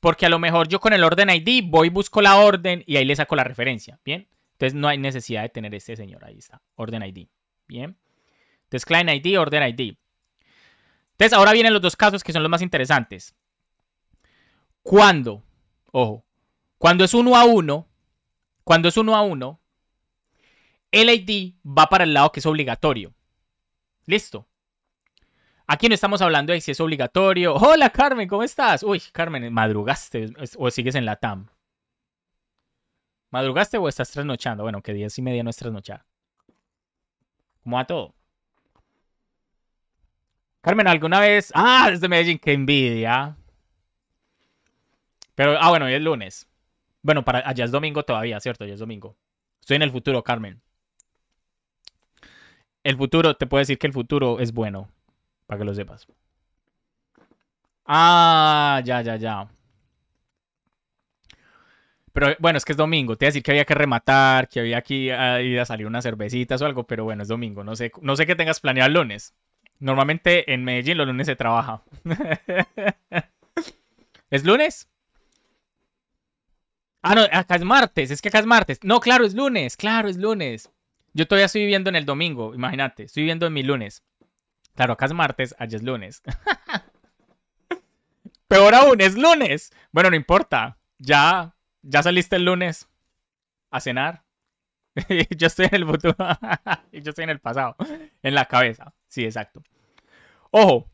porque a lo mejor yo con el orden ID voy, busco la orden y ahí le saco la referencia. Bien. Entonces no hay necesidad de tener este señor. Ahí está. Orden ID. Bien. Entonces client ID, orden ID. Entonces ahora vienen los dos casos que son los más interesantes. Cuando, ojo, cuando es uno a uno, cuando es uno a uno, el ID va para el lado que es obligatorio. Listo. Aquí no estamos hablando de si es obligatorio. Hola Carmen, ¿cómo estás? Uy, Carmen, ¿madrugaste o sigues en la TAM? ¿Madrugaste o estás trasnochando? Bueno, que diez y media no es trasnochar. Como a todo. Carmen, ¿alguna vez? Ah, desde Medellín, qué envidia. Pero, ah, bueno, hoy es lunes. Bueno, para allá es domingo todavía, ¿cierto? Ya es domingo. Estoy en el futuro, Carmen. El futuro, te puedo decir que el futuro es bueno. Para que lo sepas. Ah, ya, ya, ya. Pero bueno, es que es domingo. Te iba a decir que había que rematar, que había que ir a salir unas cervecitas o algo, pero bueno, es domingo. No sé, no sé qué tengas planeado el lunes. Normalmente en Medellín los lunes se trabaja. ¿Es lunes? Ah, no, acá es martes, es que acá es martes. No, claro, es lunes, claro, es lunes. Yo todavía estoy viviendo en el domingo, imagínate, estoy viviendo en mi lunes. Claro, acá es martes, allá es lunes. Peor aún, es lunes. Bueno, no importa. Ya, ya saliste el lunes a cenar. yo estoy en el futuro. yo estoy en el pasado. En la cabeza. Sí, exacto. Ojo.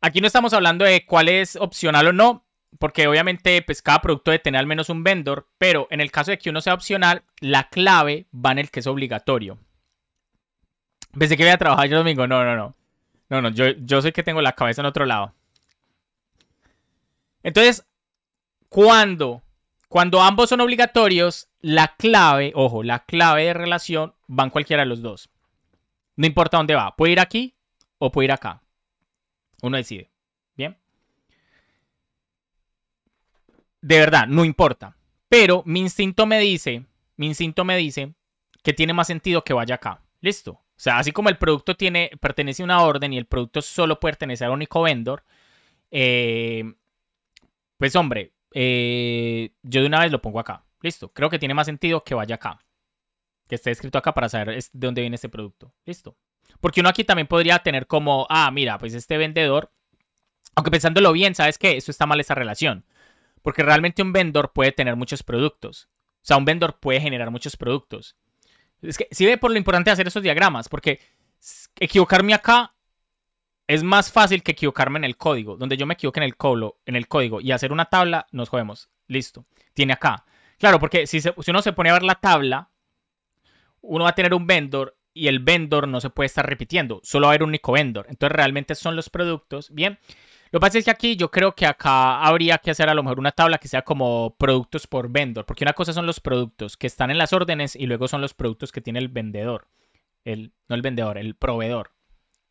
Aquí no estamos hablando de cuál es opcional o no. Porque obviamente pues, cada producto debe tener al menos un vendor. Pero en el caso de que uno sea opcional, la clave va en el que es obligatorio. Pensé que voy a trabajar yo domingo. No, no, no. No, no, yo, yo sé que tengo la cabeza en otro lado. Entonces, cuando, cuando ambos son obligatorios, la clave, ojo, la clave de relación van cualquiera de los dos. No importa dónde va, puede ir aquí o puede ir acá. Uno decide. Bien. De verdad, no importa. Pero mi instinto me dice, mi instinto me dice que tiene más sentido que vaya acá. Listo. O sea, así como el producto tiene, pertenece a una orden y el producto solo puede pertenecer a único vendor, eh, pues hombre, eh, yo de una vez lo pongo acá. Listo. Creo que tiene más sentido que vaya acá. Que esté escrito acá para saber de dónde viene este producto. Listo. Porque uno aquí también podría tener como, ah, mira, pues este vendedor, aunque pensándolo bien, sabes qué? eso está mal esa relación. Porque realmente un vendor puede tener muchos productos. O sea, un vendor puede generar muchos productos. Es que si ve por lo importante de hacer esos diagramas, porque equivocarme acá es más fácil que equivocarme en el código. Donde yo me equivoque en el, colo, en el código y hacer una tabla, nos jodemos. Listo. Tiene acá. Claro, porque si, si uno se pone a ver la tabla, uno va a tener un vendor y el vendor no se puede estar repitiendo. Solo va a haber un único vendor. Entonces realmente son los productos. Bien. Lo que pasa es que aquí yo creo que acá habría que hacer a lo mejor una tabla que sea como productos por vendor, porque una cosa son los productos que están en las órdenes y luego son los productos que tiene el vendedor. El, no el vendedor, el proveedor.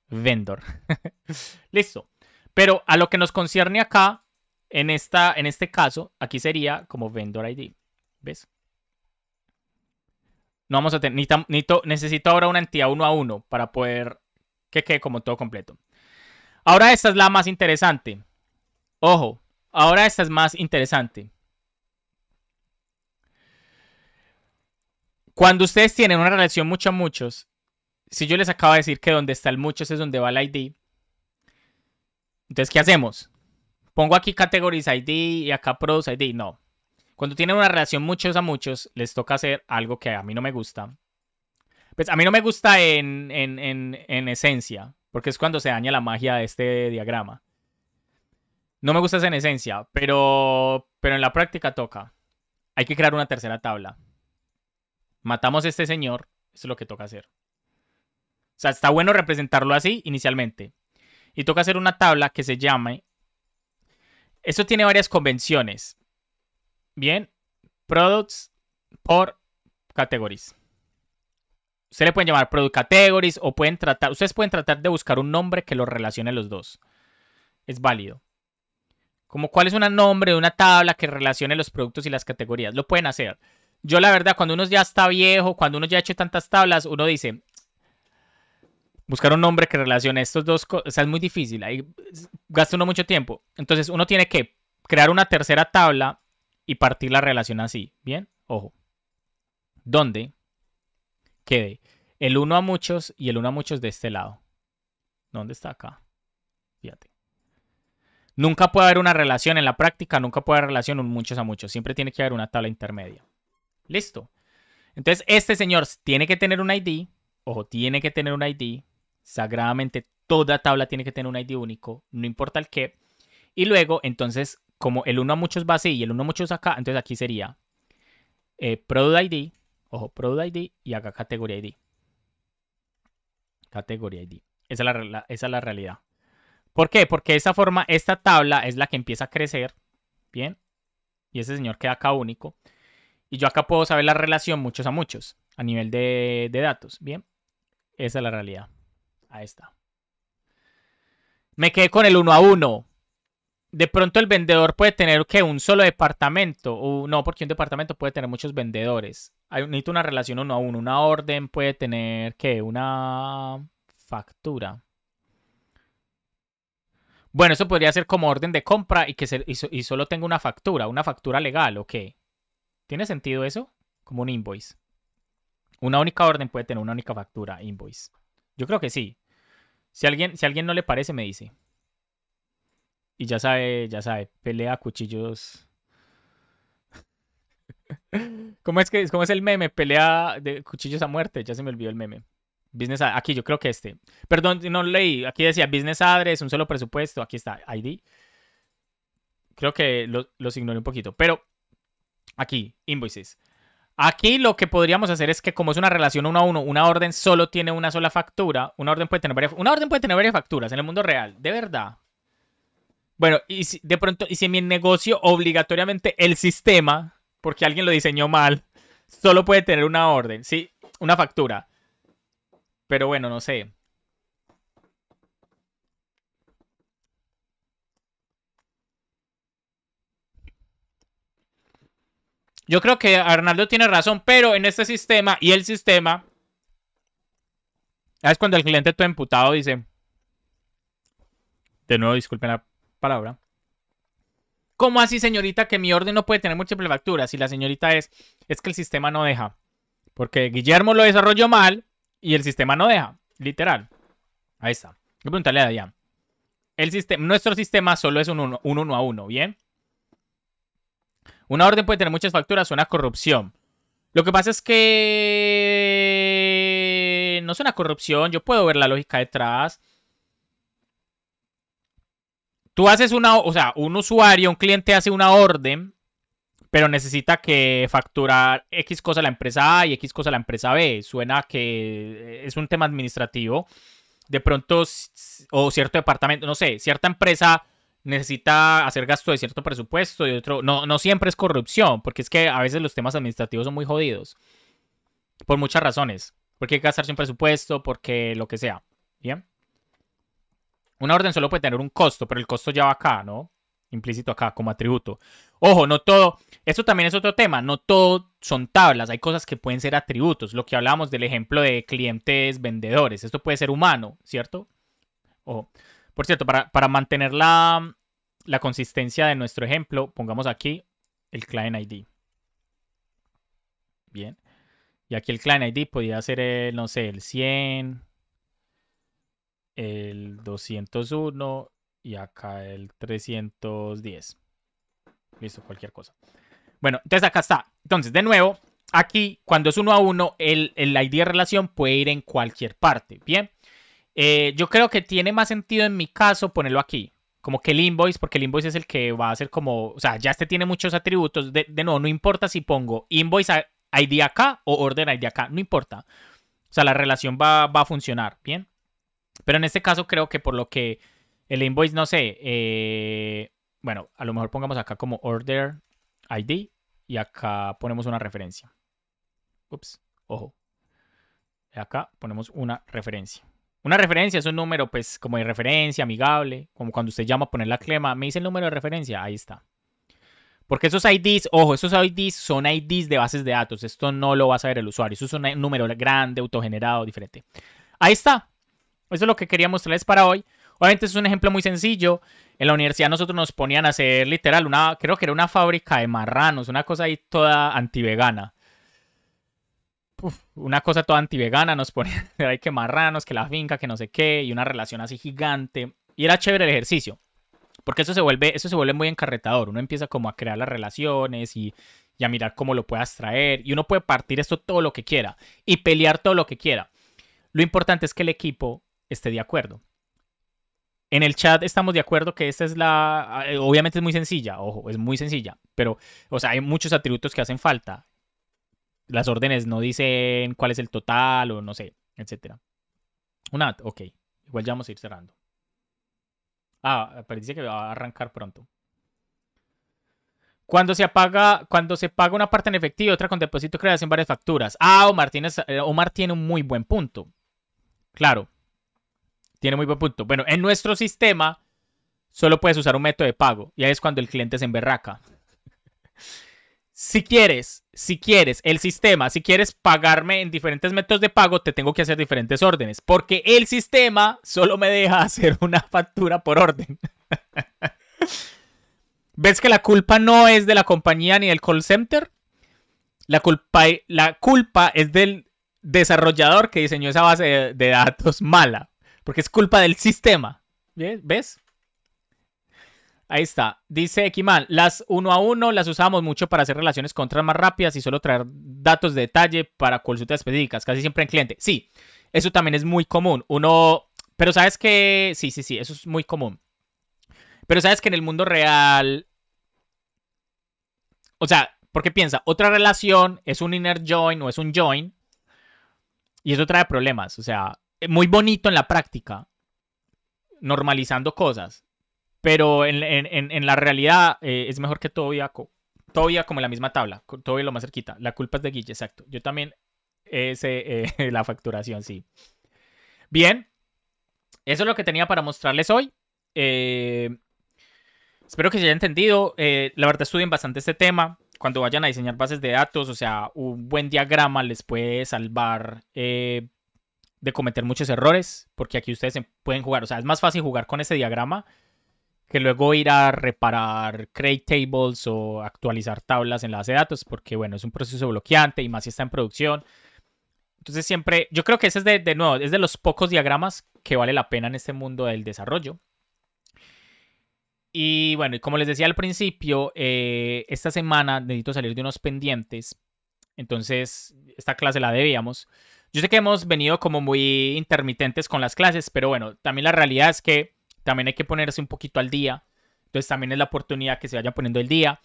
Vendor. Listo. Pero a lo que nos concierne acá, en, esta, en este caso, aquí sería como vendor ID. ¿Ves? No vamos a tener. necesito ahora una entidad uno a uno para poder que quede como todo completo. Ahora esta es la más interesante. Ojo, ahora esta es más interesante. Cuando ustedes tienen una relación mucho a muchos, si yo les acabo de decir que donde está el muchos es donde va el ID, entonces ¿qué hacemos? Pongo aquí categories ID y acá pros ID. No. Cuando tienen una relación muchos a muchos, les toca hacer algo que a mí no me gusta. Pues a mí no me gusta en, en esencia. Porque es cuando se daña la magia de este diagrama. No me gusta esa en esencia, pero, pero en la práctica toca. Hay que crear una tercera tabla. Matamos a este señor, eso es lo que toca hacer. O sea, está bueno representarlo así inicialmente. Y toca hacer una tabla que se llame... Esto tiene varias convenciones. Bien, products por categories. Ustedes le pueden llamar product categories o pueden tratar, ustedes pueden tratar de buscar un nombre que los relacione los dos. Es válido. Como cuál es un nombre de una tabla que relacione los productos y las categorías. Lo pueden hacer. Yo la verdad, cuando uno ya está viejo, cuando uno ya ha hecho tantas tablas, uno dice, buscar un nombre que relacione estos dos cosas, o sea, es muy difícil, ahí gasta uno mucho tiempo. Entonces uno tiene que crear una tercera tabla y partir la relación así, ¿bien? Ojo. ¿Dónde? quede el 1 a muchos y el 1 a muchos de este lado. ¿Dónde está acá? Fíjate. Nunca puede haber una relación en la práctica, nunca puede haber relación un muchos a muchos. Siempre tiene que haber una tabla intermedia. Listo. Entonces, este señor tiene que tener un ID. Ojo, tiene que tener un ID. Sagradamente, toda tabla tiene que tener un ID único, no importa el qué. Y luego, entonces, como el 1 a muchos va así y el 1 a muchos acá, entonces aquí sería eh, product ID Ojo, Product ID y acá Categoría ID. Categoría ID. Esa es la, realidad. ¿Por qué? Porque esa forma, esta tabla es la que empieza a crecer. Bien. Y ese señor queda acá único. Y yo acá puedo saber la relación muchos a muchos a nivel de, datos. Bien. Esa es la realidad. Ahí está. Me quedé con el uno a uno. De pronto el vendedor puede tener que un solo departamento. O no, porque un departamento puede tener muchos vendedores necesito una relación uno a uno. Una orden puede tener, ¿qué? Una factura. Bueno, eso podría ser como orden de compra y que se, y, solo tengo una factura, una factura legal, ¿ok? ¿Tiene sentido eso? Como un invoice. Una única orden puede tener una única factura, invoice. Yo creo que sí. Si alguien, si alguien no le parece, me dice. Y ya sabe, ya sabe, pelea cuchillos ¿Cómo es que cómo es el meme? Pelea de cuchillos a muerte. Ya se me olvidó el meme. Business Aquí yo creo que este. Perdón, no leí. Aquí decía business address, un solo presupuesto. Aquí está ID. Creo que lo, los ignoré un poquito. Pero aquí, invoices. Aquí lo que podríamos hacer es que como es una relación uno a uno, una orden solo tiene una sola factura. Una orden puede tener varias, una orden puede tener varias facturas en el mundo real. De verdad. Bueno, y si, de pronto, y si en mi negocio obligatoriamente el sistema porque alguien lo diseñó mal, solo puede tener una orden, ¿sí? Una factura. Pero bueno, no sé. Yo creo que Arnaldo tiene razón, pero en este sistema y el sistema ah, es cuando el cliente tu emputado dice, de nuevo disculpen la palabra, ¿Cómo así, señorita, que mi orden no puede tener múltiples facturas? Y la señorita es, es que el sistema no deja. Porque Guillermo lo desarrolló mal y el sistema no deja. Literal. Ahí está. Voy preguntarle a El sistema, nuestro sistema solo es un uno, uno a uno, ¿bien? Una orden puede tener muchas facturas, una corrupción. Lo que pasa es que no es una corrupción, yo puedo ver la lógica detrás tú haces una, o sea, un usuario, un cliente hace una orden, pero necesita que facturar X cosa la empresa A y X cosa a la empresa B. Suena que es un tema administrativo. De pronto, o cierto departamento, no sé, cierta empresa necesita hacer gasto de cierto presupuesto y otro. No, no siempre es corrupción, porque es que a veces los temas administrativos son muy jodidos. Por muchas razones. Porque hay que gastarse un presupuesto, porque lo que sea. ¿Bien? Una orden solo puede tener un costo, pero el costo ya va acá, ¿no? Implícito acá, como atributo. Ojo, no todo. Esto también es otro tema. No todo son tablas. Hay cosas que pueden ser atributos. Lo que hablamos del ejemplo de clientes, vendedores. Esto puede ser humano, ¿cierto? Ojo. Por cierto, para, para mantener la, la consistencia de nuestro ejemplo, pongamos aquí el client ID. Bien. Y aquí el client ID podría ser el, no sé, el 100, el 201 y acá el 310. Listo, cualquier cosa. Bueno, entonces acá está. Entonces, de nuevo, aquí cuando es uno a uno, el, el ID de relación puede ir en cualquier parte. Bien, eh, yo creo que tiene más sentido en mi caso ponerlo aquí. Como que el invoice, porque el invoice es el que va a ser como, o sea, ya este tiene muchos atributos. De, nuevo, no importa si pongo invoice ID acá o orden ID acá, no importa. O sea, la relación va a funcionar, ¿bien? Pero en este caso creo que por lo que el invoice, no sé, eh, bueno, a lo mejor pongamos acá como order ID y acá ponemos una referencia. Ups, ojo. Acá ponemos una referencia. Una referencia es un número, pues, como de referencia, amigable, como cuando usted llama a poner la clema. Me dice el número de referencia, ahí está. Porque esos IDs, ojo, esos IDs son IDs de bases de datos. Esto no lo va a saber el usuario. Eso es un número grande, autogenerado, diferente. Ahí está. Eso es lo que quería mostrarles para hoy. Obviamente es un ejemplo muy sencillo. En la universidad nosotros nos ponían a hacer literal una, creo que era una fábrica de marranos, una cosa ahí toda anti-vegana. una cosa toda anti-vegana nos ponían ahí que marranos, que la finca, que no sé qué, y una relación así gigante. Y era chévere el ejercicio. Porque eso se vuelve, eso se vuelve muy encarretador. Uno empieza como a crear las relaciones y, a mirar cómo lo puedas traer. Y uno puede partir esto todo lo que quiera y pelear todo lo que quiera. Lo importante es que el equipo esté de acuerdo. En el chat estamos de acuerdo que esta es la... Eh, obviamente es muy sencilla, ojo, es muy sencilla, pero, o sea, hay muchos atributos que hacen falta. Las órdenes no dicen cuál es el total o no sé, etcétera. Una, ok, igual ya vamos a ir cerrando. Ah, pero dice que va a arrancar pronto. Cuando se apaga, cuando se paga una parte en efectivo y otra con depósito creación en varias facturas. Ah, eh, Omar tiene un muy buen punto. Claro, tiene muy buen punto. Bueno, en nuestro sistema solo puedes usar un método de pago y ahí es cuando el cliente se emberraca. si quieres, si quieres el sistema, si quieres pagarme en diferentes métodos de pago, te tengo que hacer diferentes órdenes porque el sistema solo me deja hacer una factura por orden. ¿Ves que la culpa no es de la compañía ni del call center? La culpa, la culpa es del desarrollador que diseñó esa base de datos mala. Porque es culpa del sistema. ¿Ves? Ahí está. Dice X-Man: las uno a uno las usamos mucho para hacer relaciones contra más rápidas y solo traer datos de detalle para consultas específicas, casi siempre en cliente. Sí, eso también es muy común. Uno, pero sabes que, sí, sí, sí, eso es muy común. Pero sabes que en el mundo real, o sea, porque piensa, otra relación es un inner join o es un join y eso trae problemas. O sea, eh, muy bonito en la práctica, normalizando cosas, pero en, la realidad eh, es mejor que todavía, todavía como la misma tabla, todavía lo más cerquita. La culpa es de Guille, exacto. Yo también, ese, eh, la facturación, sí. Bien, eso es lo que tenía para mostrarles hoy. espero que se haya entendido. la verdad, estudien bastante este tema cuando vayan a diseñar bases de datos, o sea, un buen diagrama les puede salvar eh, de cometer muchos errores, porque aquí ustedes pueden jugar, o sea, es más fácil jugar con ese diagrama que luego ir a reparar create tables o actualizar tablas en la base de datos, porque bueno, es un proceso bloqueante y más si está en producción. Entonces siempre, yo creo que ese es de, nuevo, es de los pocos diagramas que vale la pena en este mundo del desarrollo. Y bueno, como les decía al principio, eh, esta semana necesito salir de unos pendientes, entonces esta clase la debíamos. Yo sé que hemos venido como muy intermitentes con las clases, pero bueno, también la realidad es que también hay que ponerse un poquito al día. Entonces también es la oportunidad que se vaya poniendo el día.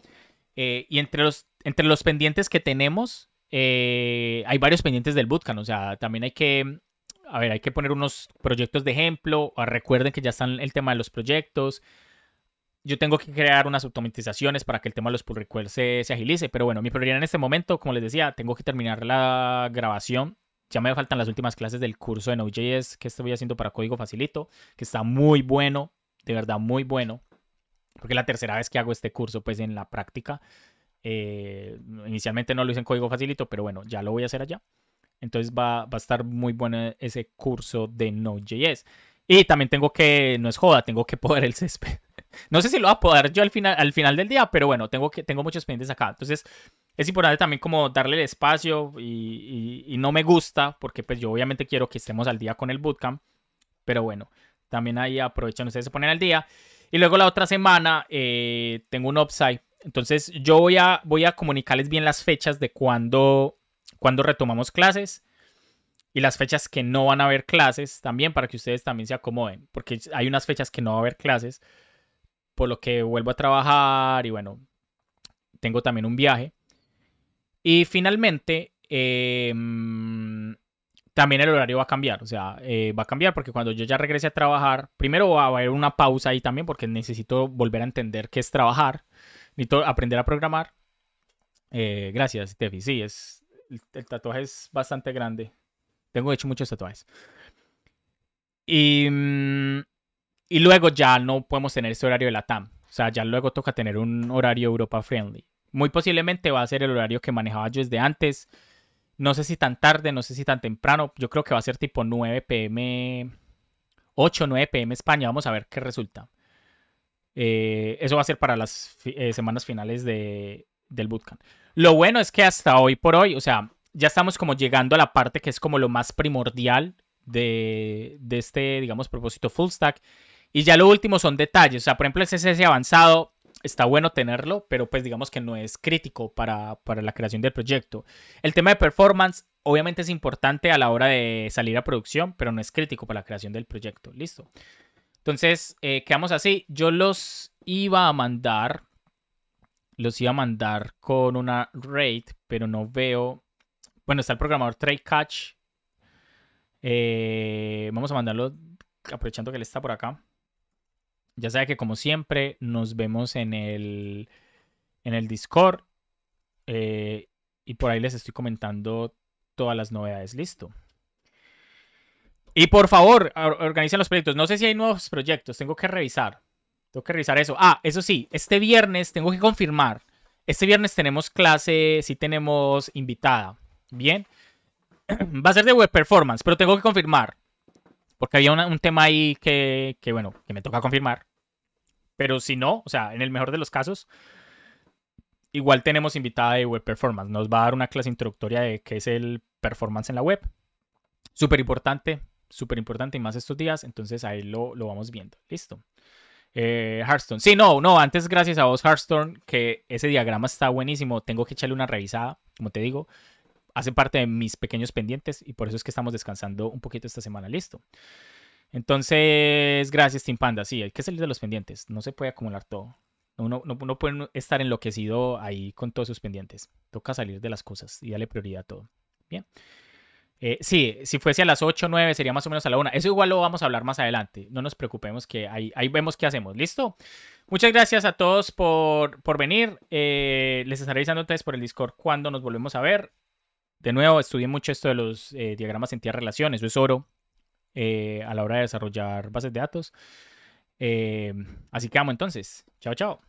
Eh, y entre los, entre los pendientes que tenemos, eh, hay varios pendientes del bootcamp. O sea, también hay que, a ver, hay que poner unos proyectos de ejemplo. Ah, recuerden que ya están el tema de los proyectos. Yo tengo que crear unas automatizaciones para que el tema de los pull requests se agilice. Pero bueno, mi prioridad en este momento, como les decía, tengo que terminar la grabación ya me faltan las últimas clases del curso de Node.js que estoy haciendo para Código Facilito, que está muy bueno, de verdad muy bueno, porque es la tercera vez que hago este curso pues en la práctica. Eh, inicialmente no lo hice en Código Facilito, pero bueno, ya lo voy a hacer allá. Entonces va, va a estar muy bueno ese curso de Node.js. Y también tengo que, no es joda, tengo que poder el césped. No sé si lo voy a poder yo al final, al final del día, pero bueno, tengo, que, tengo muchos pendientes acá. Entonces, es importante también como darle el espacio y, no me gusta, porque pues yo obviamente quiero que estemos al día con el bootcamp, pero bueno, también ahí aprovechan ustedes, se ponen al día. Y luego la otra semana eh, tengo un upside. Entonces yo voy a, voy a comunicarles bien las fechas de cuando, cuando retomamos clases y las fechas que no van a haber clases también para que ustedes también se acomoden, porque hay unas fechas que no va a haber clases por lo que vuelvo a trabajar y bueno, tengo también un viaje. Y finalmente, em, también el horario va a cambiar, o sea, eh, va a cambiar porque cuando yo ya regrese a trabajar, primero va a haber una pausa ahí también porque necesito volver a entender qué es trabajar, necesito aprender a programar. Eh, gracias, Tefi, sí, es, el, el, tatuaje es bastante grande. Tengo hecho muchos tatuajes. Y... Mm, y luego ya no podemos tener ese horario de la TAM. O sea, ya luego toca tener un horario Europa Friendly. Muy posiblemente va a ser el horario que manejaba yo desde antes. No sé si tan tarde, no sé si tan temprano. Yo creo que va a ser tipo 9 pm, 8, 9 pm España. Vamos a ver qué resulta. Eh, eso va a ser para las eh, semanas finales de, del bootcamp. Lo bueno es que hasta hoy por hoy, o sea, ya estamos como llegando a la parte que es como lo más primordial de, de este, digamos, propósito full stack y ya lo último son detalles. O sea, por ejemplo, el CSS avanzado está bueno tenerlo, pero pues digamos que no es crítico para, la creación del proyecto. El tema de performance obviamente es importante a la hora de salir a producción, pero no es crítico para la creación del proyecto. Listo. Entonces, eh, quedamos así. Yo los iba a mandar, los iba a mandar con una rate, pero no veo... Bueno, está el programador Trade Catch. Eh, vamos a mandarlo aprovechando que él está por acá. Ya sabe que como siempre nos vemos en el, en el Discord eh, y por ahí les estoy comentando todas las novedades. Listo. Y por favor, organicen los proyectos. No sé si hay nuevos proyectos, tengo que revisar. Tengo que revisar eso. Ah, eso sí, este viernes tengo que confirmar. Este viernes tenemos clase, sí tenemos invitada. Bien. Va a ser de web performance, pero tengo que confirmar. Porque había un tema ahí que, que, bueno, que me toca confirmar. Pero si no, o sea, en el mejor de los casos, igual tenemos invitada de Web Performance. Nos va a dar una clase introductoria de qué es el performance en la web. Súper importante, súper importante y más estos días. Entonces ahí lo, vamos viendo. Listo. Eh, Hearthstone. Sí, no, no, antes gracias a vos, Hearthstone, que ese diagrama está buenísimo. Tengo que echarle una revisada, como te digo. Hace parte de mis pequeños pendientes y por eso es que estamos descansando un poquito esta semana. Listo. Entonces, gracias, Tim Panda. Sí, hay que salir de los pendientes. No se puede acumular todo. Uno no, puede estar enloquecido ahí con todos sus pendientes. Toca salir de las cosas y darle prioridad a todo. Bien. Eh, sí, si fuese a las 8 o 9 sería más o menos a la 1. Eso igual lo vamos a hablar más adelante. No nos preocupemos que ahí, vemos qué hacemos. ¿Listo? Muchas gracias a todos por, venir. Eh, les estaré avisando ustedes por el Discord cuando nos volvemos a ver. De nuevo, estudié mucho esto de los eh, diagramas en tierra relaciones. Eso es oro. Eh, a la hora de desarrollar bases de datos. Eh, así que vamos entonces. Chao, chao.